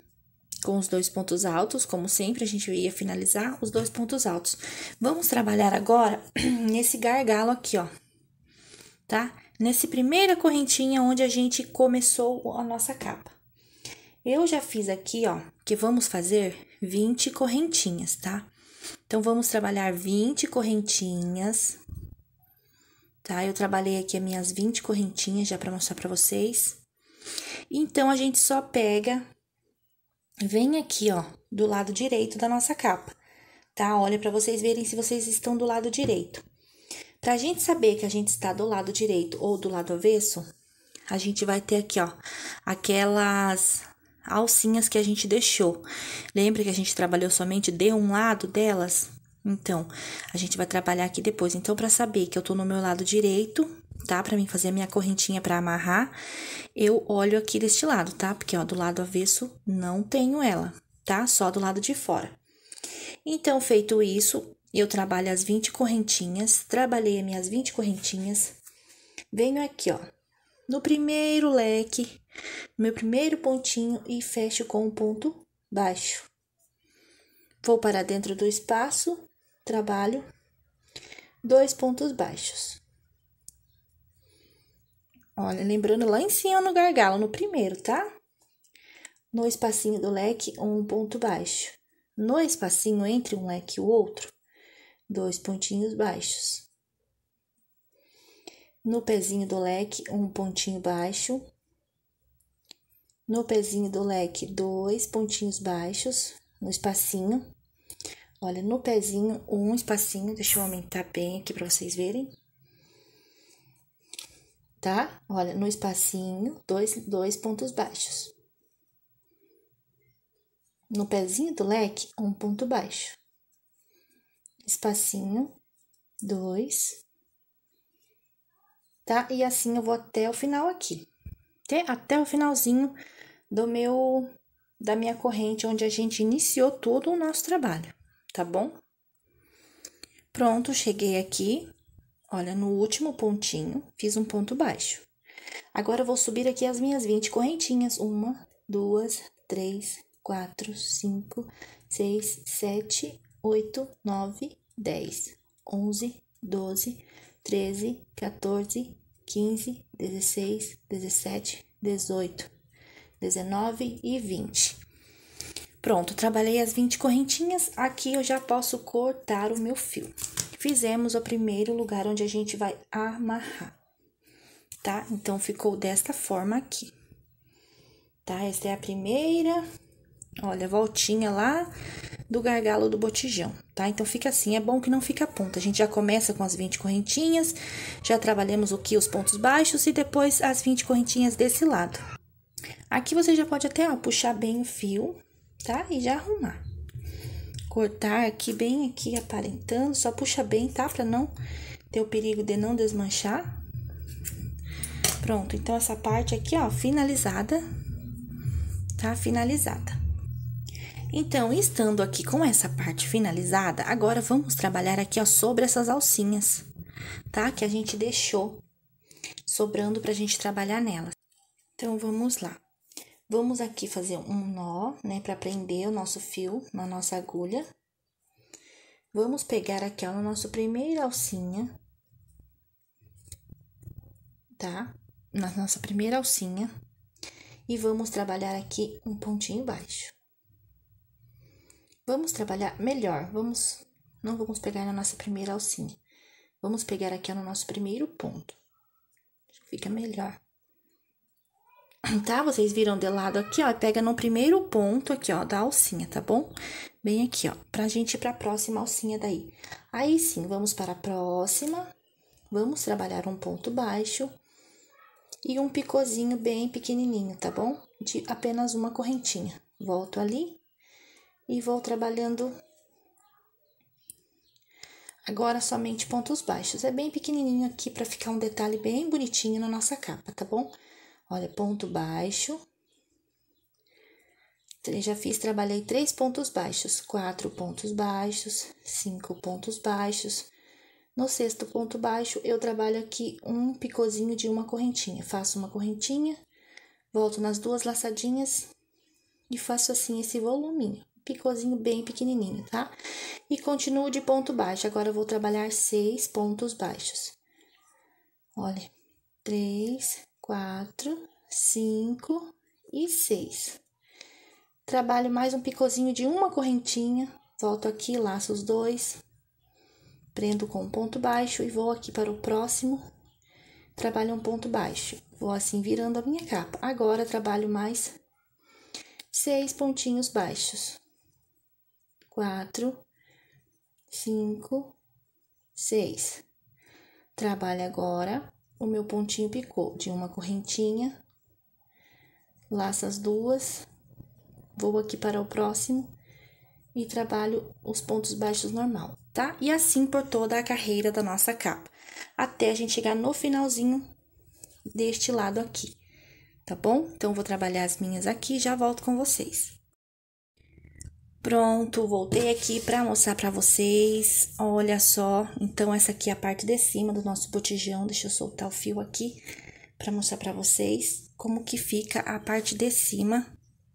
com os dois pontos altos, como sempre, a gente ia finalizar os dois pontos altos. Vamos trabalhar agora *clears throat* nesse gargalo aqui, ó, tá? Nesse primeira correntinha onde a gente começou a nossa capa. Eu já fiz aqui, ó, que vamos fazer 20 correntinhas, tá? Então, vamos trabalhar 20 correntinhas, tá? Eu trabalhei aqui as minhas 20 correntinhas já para mostrar para vocês. Então, a gente só pega vem aqui, ó, do lado direito da nossa capa, tá? Olha para vocês verem se vocês estão do lado direito. Para a gente saber que a gente está do lado direito ou do lado avesso, a gente vai ter aqui, ó, aquelas alcinhas que a gente deixou. Lembra que a gente trabalhou somente de um lado delas? Então, a gente vai trabalhar aqui depois. Então, para saber que eu tô no meu lado direito, tá? Pra mim fazer a minha correntinha para amarrar, eu olho aqui deste lado, tá? Porque, ó, do lado avesso não tenho ela, tá? Só do lado de fora. Então, feito isso, eu trabalho as 20 correntinhas, trabalhei as minhas 20 correntinhas, venho aqui, ó, no primeiro leque, meu primeiro pontinho e fecho com um ponto baixo. Vou para dentro do espaço, trabalho dois pontos baixos. Olha, lembrando lá em cima no gargalo, no primeiro, tá? No espacinho do leque, um ponto baixo. No espacinho entre um leque e o outro, dois pontinhos baixos. No pezinho do leque, um pontinho baixo. No pezinho do leque, dois pontinhos baixos. No espacinho. Olha, no pezinho, um espacinho. Deixa eu aumentar bem aqui para vocês verem tá? Olha, no espacinho, dois, dois pontos baixos. No pezinho do leque, um ponto baixo. Espacinho, dois. Tá? E assim eu vou até o final aqui. Até, até o finalzinho do meu da minha corrente onde a gente iniciou todo o nosso trabalho, tá bom? Pronto, cheguei aqui, Olha, no último pontinho, fiz um ponto baixo. Agora, vou subir aqui as minhas 20 correntinhas. Uma, duas, três, quatro, cinco, seis, sete, oito, nove, dez, onze, doze, treze, 14, 15, 16, 17, 18, 19 e 20. Pronto, trabalhei as 20 correntinhas. Aqui eu já posso cortar o meu fio. Fizemos o primeiro lugar onde a gente vai amarrar, tá? Então, ficou desta forma aqui, tá? Essa é a primeira, olha, voltinha lá do gargalo do botijão, tá? Então, fica assim, é bom que não fica a ponta. A gente já começa com as 20 correntinhas, já trabalhamos o que? Os pontos baixos e depois as 20 correntinhas desse lado. Aqui você já pode até, ó, puxar bem o fio, tá? E já arrumar cortar aqui bem aqui aparentando, só puxa bem, tá? Pra não ter o perigo de não desmanchar. Pronto, então essa parte aqui, ó, finalizada, tá? Finalizada. Então, estando aqui com essa parte finalizada, agora vamos trabalhar aqui, ó, sobre essas alcinhas, tá? Que a gente deixou sobrando pra gente trabalhar nelas. Então, vamos lá. Vamos aqui fazer um nó, né, para prender o nosso fio na nossa agulha. Vamos pegar aqui, ó, no nosso primeiro alcinha, tá? Na nossa primeira alcinha. E vamos trabalhar aqui um pontinho baixo. Vamos trabalhar melhor, vamos... Não vamos pegar na nossa primeira alcinha. Vamos pegar aqui ó, no nosso primeiro ponto. Fica melhor tá? Vocês viram de lado aqui, ó, pega no primeiro ponto aqui, ó, da alcinha, tá bom? Bem aqui, ó, pra gente ir pra próxima alcinha daí. Aí sim, vamos para a próxima, vamos trabalhar um ponto baixo e um picôzinho bem pequenininho, tá bom? De apenas uma correntinha. Volto ali e vou trabalhando Agora somente pontos baixos. É bem pequenininho aqui para ficar um detalhe bem bonitinho na nossa capa, tá bom? Olha, ponto baixo. Já fiz, trabalhei três pontos baixos, quatro pontos baixos, cinco pontos baixos. No sexto ponto baixo, eu trabalho aqui um picozinho de uma correntinha. Faço uma correntinha, volto nas duas laçadinhas e faço assim esse voluminho. Picozinho bem pequenininho, tá? E continuo de ponto baixo. Agora, eu vou trabalhar seis pontos baixos. Olha, três, quatro, cinco e seis. Trabalho mais um picôzinho de uma correntinha, volto aqui, laço os dois, prendo com um ponto baixo e vou aqui para o próximo. Trabalho um ponto baixo, vou assim virando a minha capa. Agora trabalho mais seis pontinhos baixos, quatro, cinco, seis. Trabalho agora o meu pontinho picou de uma correntinha, laço as duas, vou aqui para o próximo e trabalho os pontos baixos normal, tá? E assim por toda a carreira da nossa capa, até a gente chegar no finalzinho deste lado aqui, tá bom? Então, vou trabalhar as minhas aqui e já volto com vocês. Pronto, voltei aqui para mostrar para vocês. Olha só, então essa aqui é a parte de cima do nosso botijão. Deixa eu soltar o fio aqui para mostrar para vocês como que fica a parte de cima.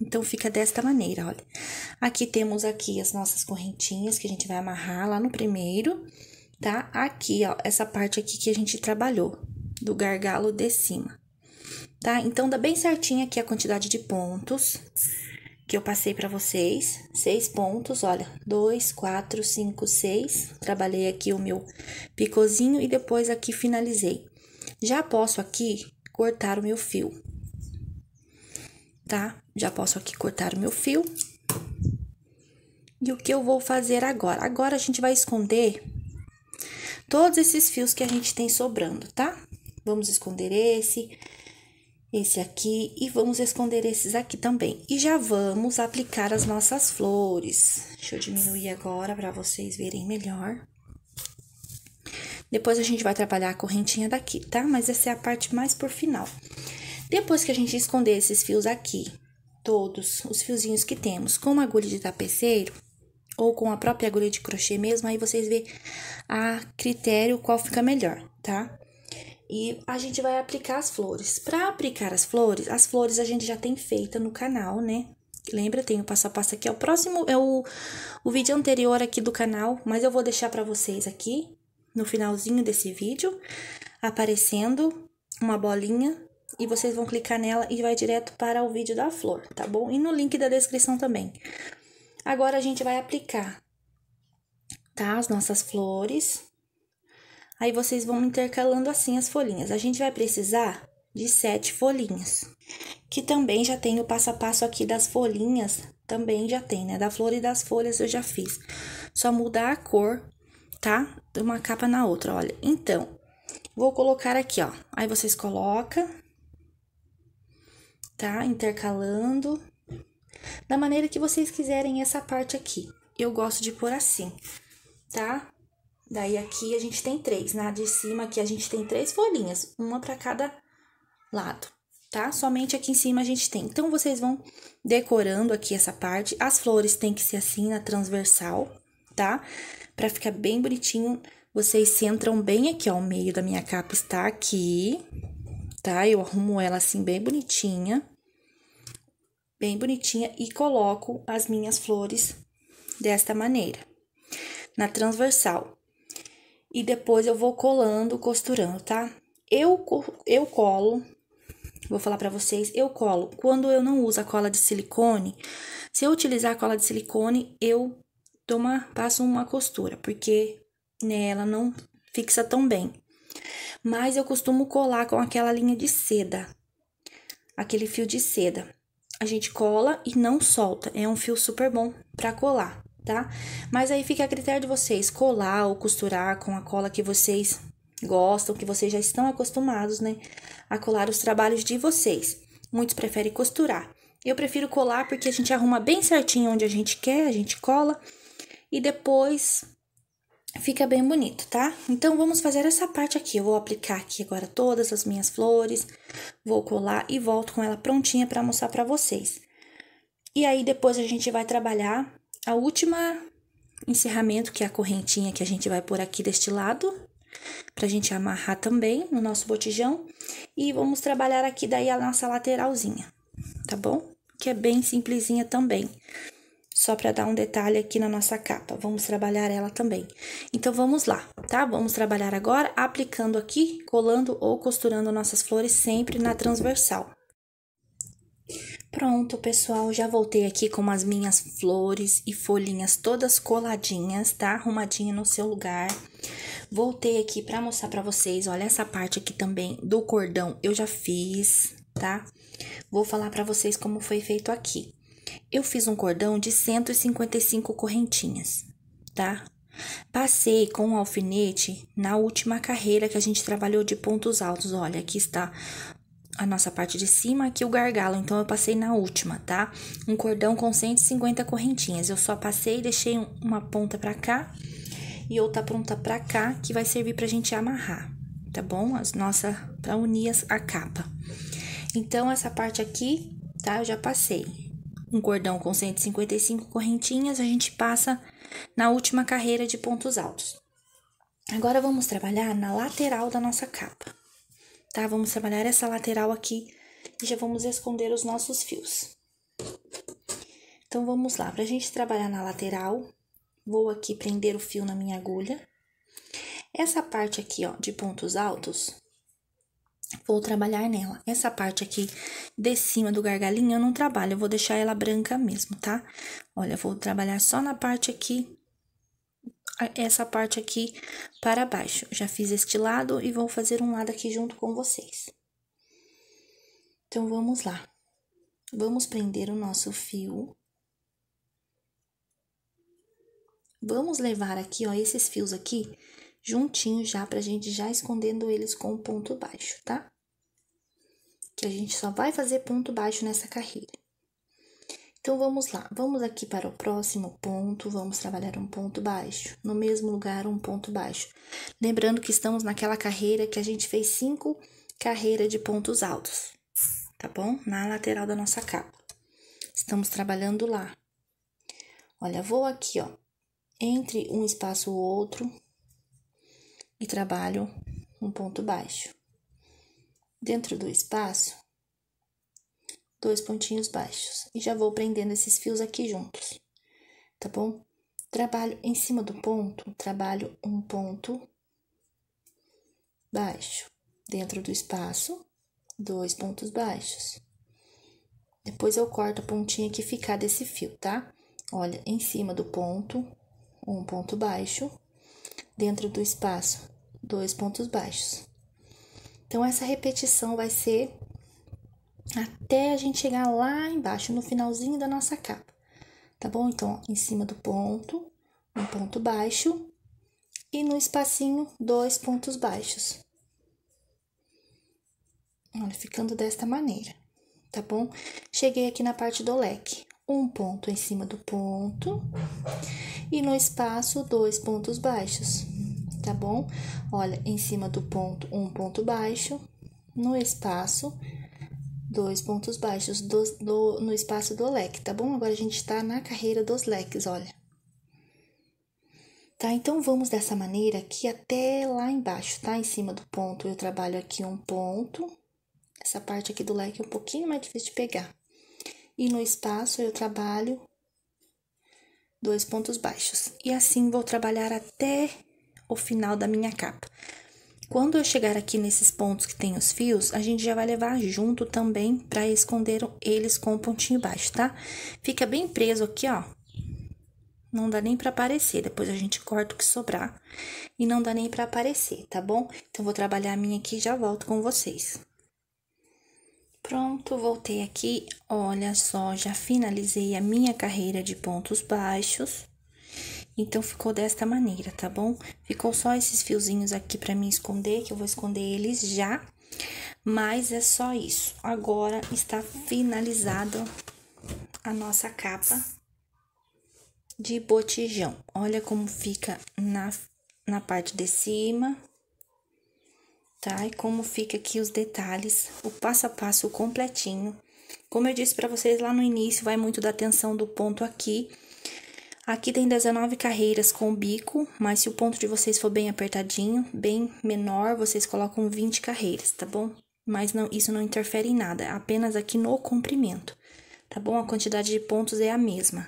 Então, fica desta maneira, olha. Aqui temos aqui as nossas correntinhas que a gente vai amarrar lá no primeiro, tá? Aqui, ó, essa parte aqui que a gente trabalhou, do gargalo de cima, tá? Então, dá bem certinho aqui a quantidade de pontos que eu passei para vocês, seis pontos, olha, dois, quatro, cinco, seis. Trabalhei aqui o meu picozinho e depois aqui finalizei. Já posso aqui cortar o meu fio, tá? Já posso aqui cortar o meu fio. E o que eu vou fazer agora? Agora a gente vai esconder todos esses fios que a gente tem sobrando, tá? Vamos esconder esse, esse aqui e vamos esconder esses aqui também. E já vamos aplicar as nossas flores. Deixa eu diminuir agora para vocês verem melhor. Depois a gente vai trabalhar a correntinha daqui, tá? Mas essa é a parte mais por final. Depois que a gente esconder esses fios aqui, todos os fiozinhos que temos, com uma agulha de tapeceiro ou com a própria agulha de crochê mesmo, aí vocês vê a critério qual fica melhor, tá? e a gente vai aplicar as flores. Para aplicar as flores, as flores a gente já tem feita no canal, né? Lembra, tem o passo a passo aqui, é o próximo, é o, o vídeo anterior aqui do canal, mas eu vou deixar para vocês aqui, no finalzinho desse vídeo, aparecendo uma bolinha, e vocês vão clicar nela e vai direto para o vídeo da flor, tá bom? E no link da descrição também. Agora, a gente vai aplicar, tá? As nossas flores, Aí vocês vão intercalando assim as folhinhas. A gente vai precisar de sete folhinhas, que também já tem o passo a passo aqui das folhinhas, também já tem, né? Da flor e das folhas eu já fiz. Só mudar a cor, tá? De uma capa na outra, olha. Então, vou colocar aqui, ó. Aí vocês colocam, tá? Intercalando, da maneira que vocês quiserem essa parte aqui. Eu gosto de pôr assim, tá? Daí aqui a gente tem três, na de cima aqui a gente tem três folhinhas, uma para cada lado, tá? Somente aqui em cima a gente tem. Então, vocês vão decorando aqui essa parte. As flores tem que ser assim, na transversal, tá? Pra ficar bem bonitinho, vocês centram bem aqui, ó, o meio da minha capa está aqui, tá? Eu arrumo ela assim, bem bonitinha. Bem bonitinha e coloco as minhas flores desta maneira. Na transversal, e depois eu vou colando, costurando, tá? Eu, eu colo, vou falar para vocês, eu colo. Quando eu não uso a cola de silicone, se eu utilizar a cola de silicone, eu dou uma, passo uma costura, porque né, ela não fixa tão bem. Mas eu costumo colar com aquela linha de seda, aquele fio de seda. A gente cola e não solta, é um fio super bom para colar tá? Mas aí fica a critério de vocês colar ou costurar com a cola que vocês gostam, que vocês já estão acostumados, né? A colar os trabalhos de vocês. Muitos preferem costurar. Eu prefiro colar porque a gente arruma bem certinho onde a gente quer, a gente cola e depois fica bem bonito, tá? Então vamos fazer essa parte aqui. Eu vou aplicar aqui agora todas as minhas flores, vou colar e volto com ela prontinha para mostrar para vocês. E aí depois a gente vai trabalhar a última encerramento, que é a correntinha que a gente vai por aqui deste lado, pra gente amarrar também no nosso botijão. E vamos trabalhar aqui daí a nossa lateralzinha, tá bom? Que é bem simplesinha também. Só para dar um detalhe aqui na nossa capa, vamos trabalhar ela também. Então, vamos lá, tá? Vamos trabalhar agora aplicando aqui, colando ou costurando nossas flores sempre na transversal. Pronto, pessoal, já voltei aqui com as minhas flores e folhinhas todas coladinhas, tá? Arrumadinha no seu lugar. Voltei aqui para mostrar para vocês, olha essa parte aqui também do cordão, eu já fiz, tá? Vou falar para vocês como foi feito aqui. Eu fiz um cordão de 155 correntinhas, tá? Passei com o alfinete na última carreira que a gente trabalhou de pontos altos. Olha, aqui está a nossa parte de cima, aqui o gargalo. Então, eu passei na última, tá? Um cordão com 150 correntinhas. Eu só passei, deixei uma ponta pra cá e outra ponta pra cá, que vai servir pra gente amarrar, tá bom? As nossas, pra unir a capa. Então, essa parte aqui, tá? Eu já passei. Um cordão com 155 correntinhas, a gente passa na última carreira de pontos altos. Agora, vamos trabalhar na lateral da nossa capa tá? Vamos trabalhar essa lateral aqui e já vamos esconder os nossos fios. Então, vamos lá. Para a gente trabalhar na lateral, vou aqui prender o fio na minha agulha. Essa parte aqui, ó, de pontos altos, vou trabalhar nela. Essa parte aqui de cima do gargalinho eu não trabalho, eu vou deixar ela branca mesmo, tá? Olha, vou trabalhar só na parte aqui essa parte aqui para baixo. Já fiz este lado e vou fazer um lado aqui junto com vocês. Então, vamos lá. Vamos prender o nosso fio. Vamos levar aqui, ó, esses fios aqui juntinhos já, pra gente já escondendo eles com o ponto baixo, tá? Que a gente só vai fazer ponto baixo nessa carreira. Então vamos lá, vamos aqui para o próximo ponto, vamos trabalhar um ponto baixo, no mesmo lugar um ponto baixo. Lembrando que estamos naquela carreira que a gente fez cinco carreiras de pontos altos, tá bom? Na lateral da nossa capa. Estamos trabalhando lá. Olha, vou aqui, ó, entre um espaço o outro e trabalho um ponto baixo. Dentro do espaço, dois pontinhos baixos. E já vou prendendo esses fios aqui juntos, tá bom? Trabalho em cima do ponto, trabalho um ponto baixo dentro do espaço, dois pontos baixos. Depois eu corto a pontinha que ficar desse fio, tá? Olha, em cima do ponto, um ponto baixo, dentro do espaço, dois pontos baixos. Então, essa repetição vai ser até a gente chegar lá embaixo, no finalzinho da nossa capa, tá bom? Então, ó, em cima do ponto, um ponto baixo e no espacinho, dois pontos baixos. Olha, ficando desta maneira, tá bom? Cheguei aqui na parte do leque, um ponto em cima do ponto e no espaço, dois pontos baixos, tá bom? Olha, em cima do ponto, um ponto baixo, no espaço, dois pontos baixos do, do, no espaço do leque, tá bom? Agora a gente está na carreira dos leques, olha. Tá, então vamos dessa maneira aqui até lá embaixo, tá? Em cima do ponto eu trabalho aqui um ponto, essa parte aqui do leque é um pouquinho mais difícil de pegar. E no espaço eu trabalho dois pontos baixos. E assim vou trabalhar até o final da minha capa. Quando eu chegar aqui nesses pontos que tem os fios, a gente já vai levar junto também para esconder eles com o um pontinho baixo, tá? Fica bem preso aqui, ó. Não dá nem para aparecer, depois a gente corta o que sobrar e não dá nem para aparecer, tá bom? Então, vou trabalhar a minha aqui e já volto com vocês. Pronto, voltei aqui. Olha só, já finalizei a minha carreira de pontos baixos. Então ficou desta maneira, tá bom? Ficou só esses fiozinhos aqui pra mim esconder, que eu vou esconder eles já. Mas é só isso. Agora está finalizada a nossa capa de botijão. Olha como fica na, na parte de cima, tá? E como fica aqui os detalhes, o passo a passo completinho. Como eu disse para vocês lá no início, vai muito da tensão do ponto aqui Aqui tem 19 carreiras com o bico, mas se o ponto de vocês for bem apertadinho, bem menor, vocês colocam 20 carreiras, tá bom? Mas não, isso não interfere em nada, apenas aqui no comprimento, tá bom? A quantidade de pontos é a mesma.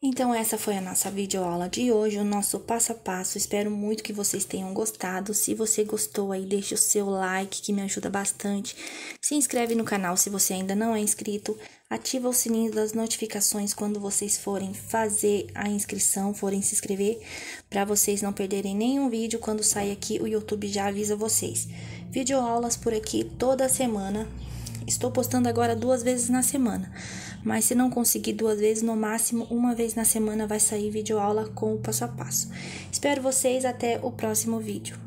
Então, essa foi a nossa videoaula de hoje, o nosso passo a passo. Espero muito que vocês tenham gostado. Se você gostou, aí deixa o seu like, que me ajuda bastante. Se inscreve no canal se você ainda não é inscrito. Ativa o sininho das notificações quando vocês forem fazer a inscrição, forem se inscrever, para vocês não perderem nenhum vídeo quando sair aqui, o YouTube já avisa vocês. Vídeo aulas por aqui toda semana. Estou postando agora duas vezes na semana, mas se não conseguir duas vezes, no máximo uma vez na semana vai sair vídeo aula com o passo a passo. Espero vocês até o próximo vídeo.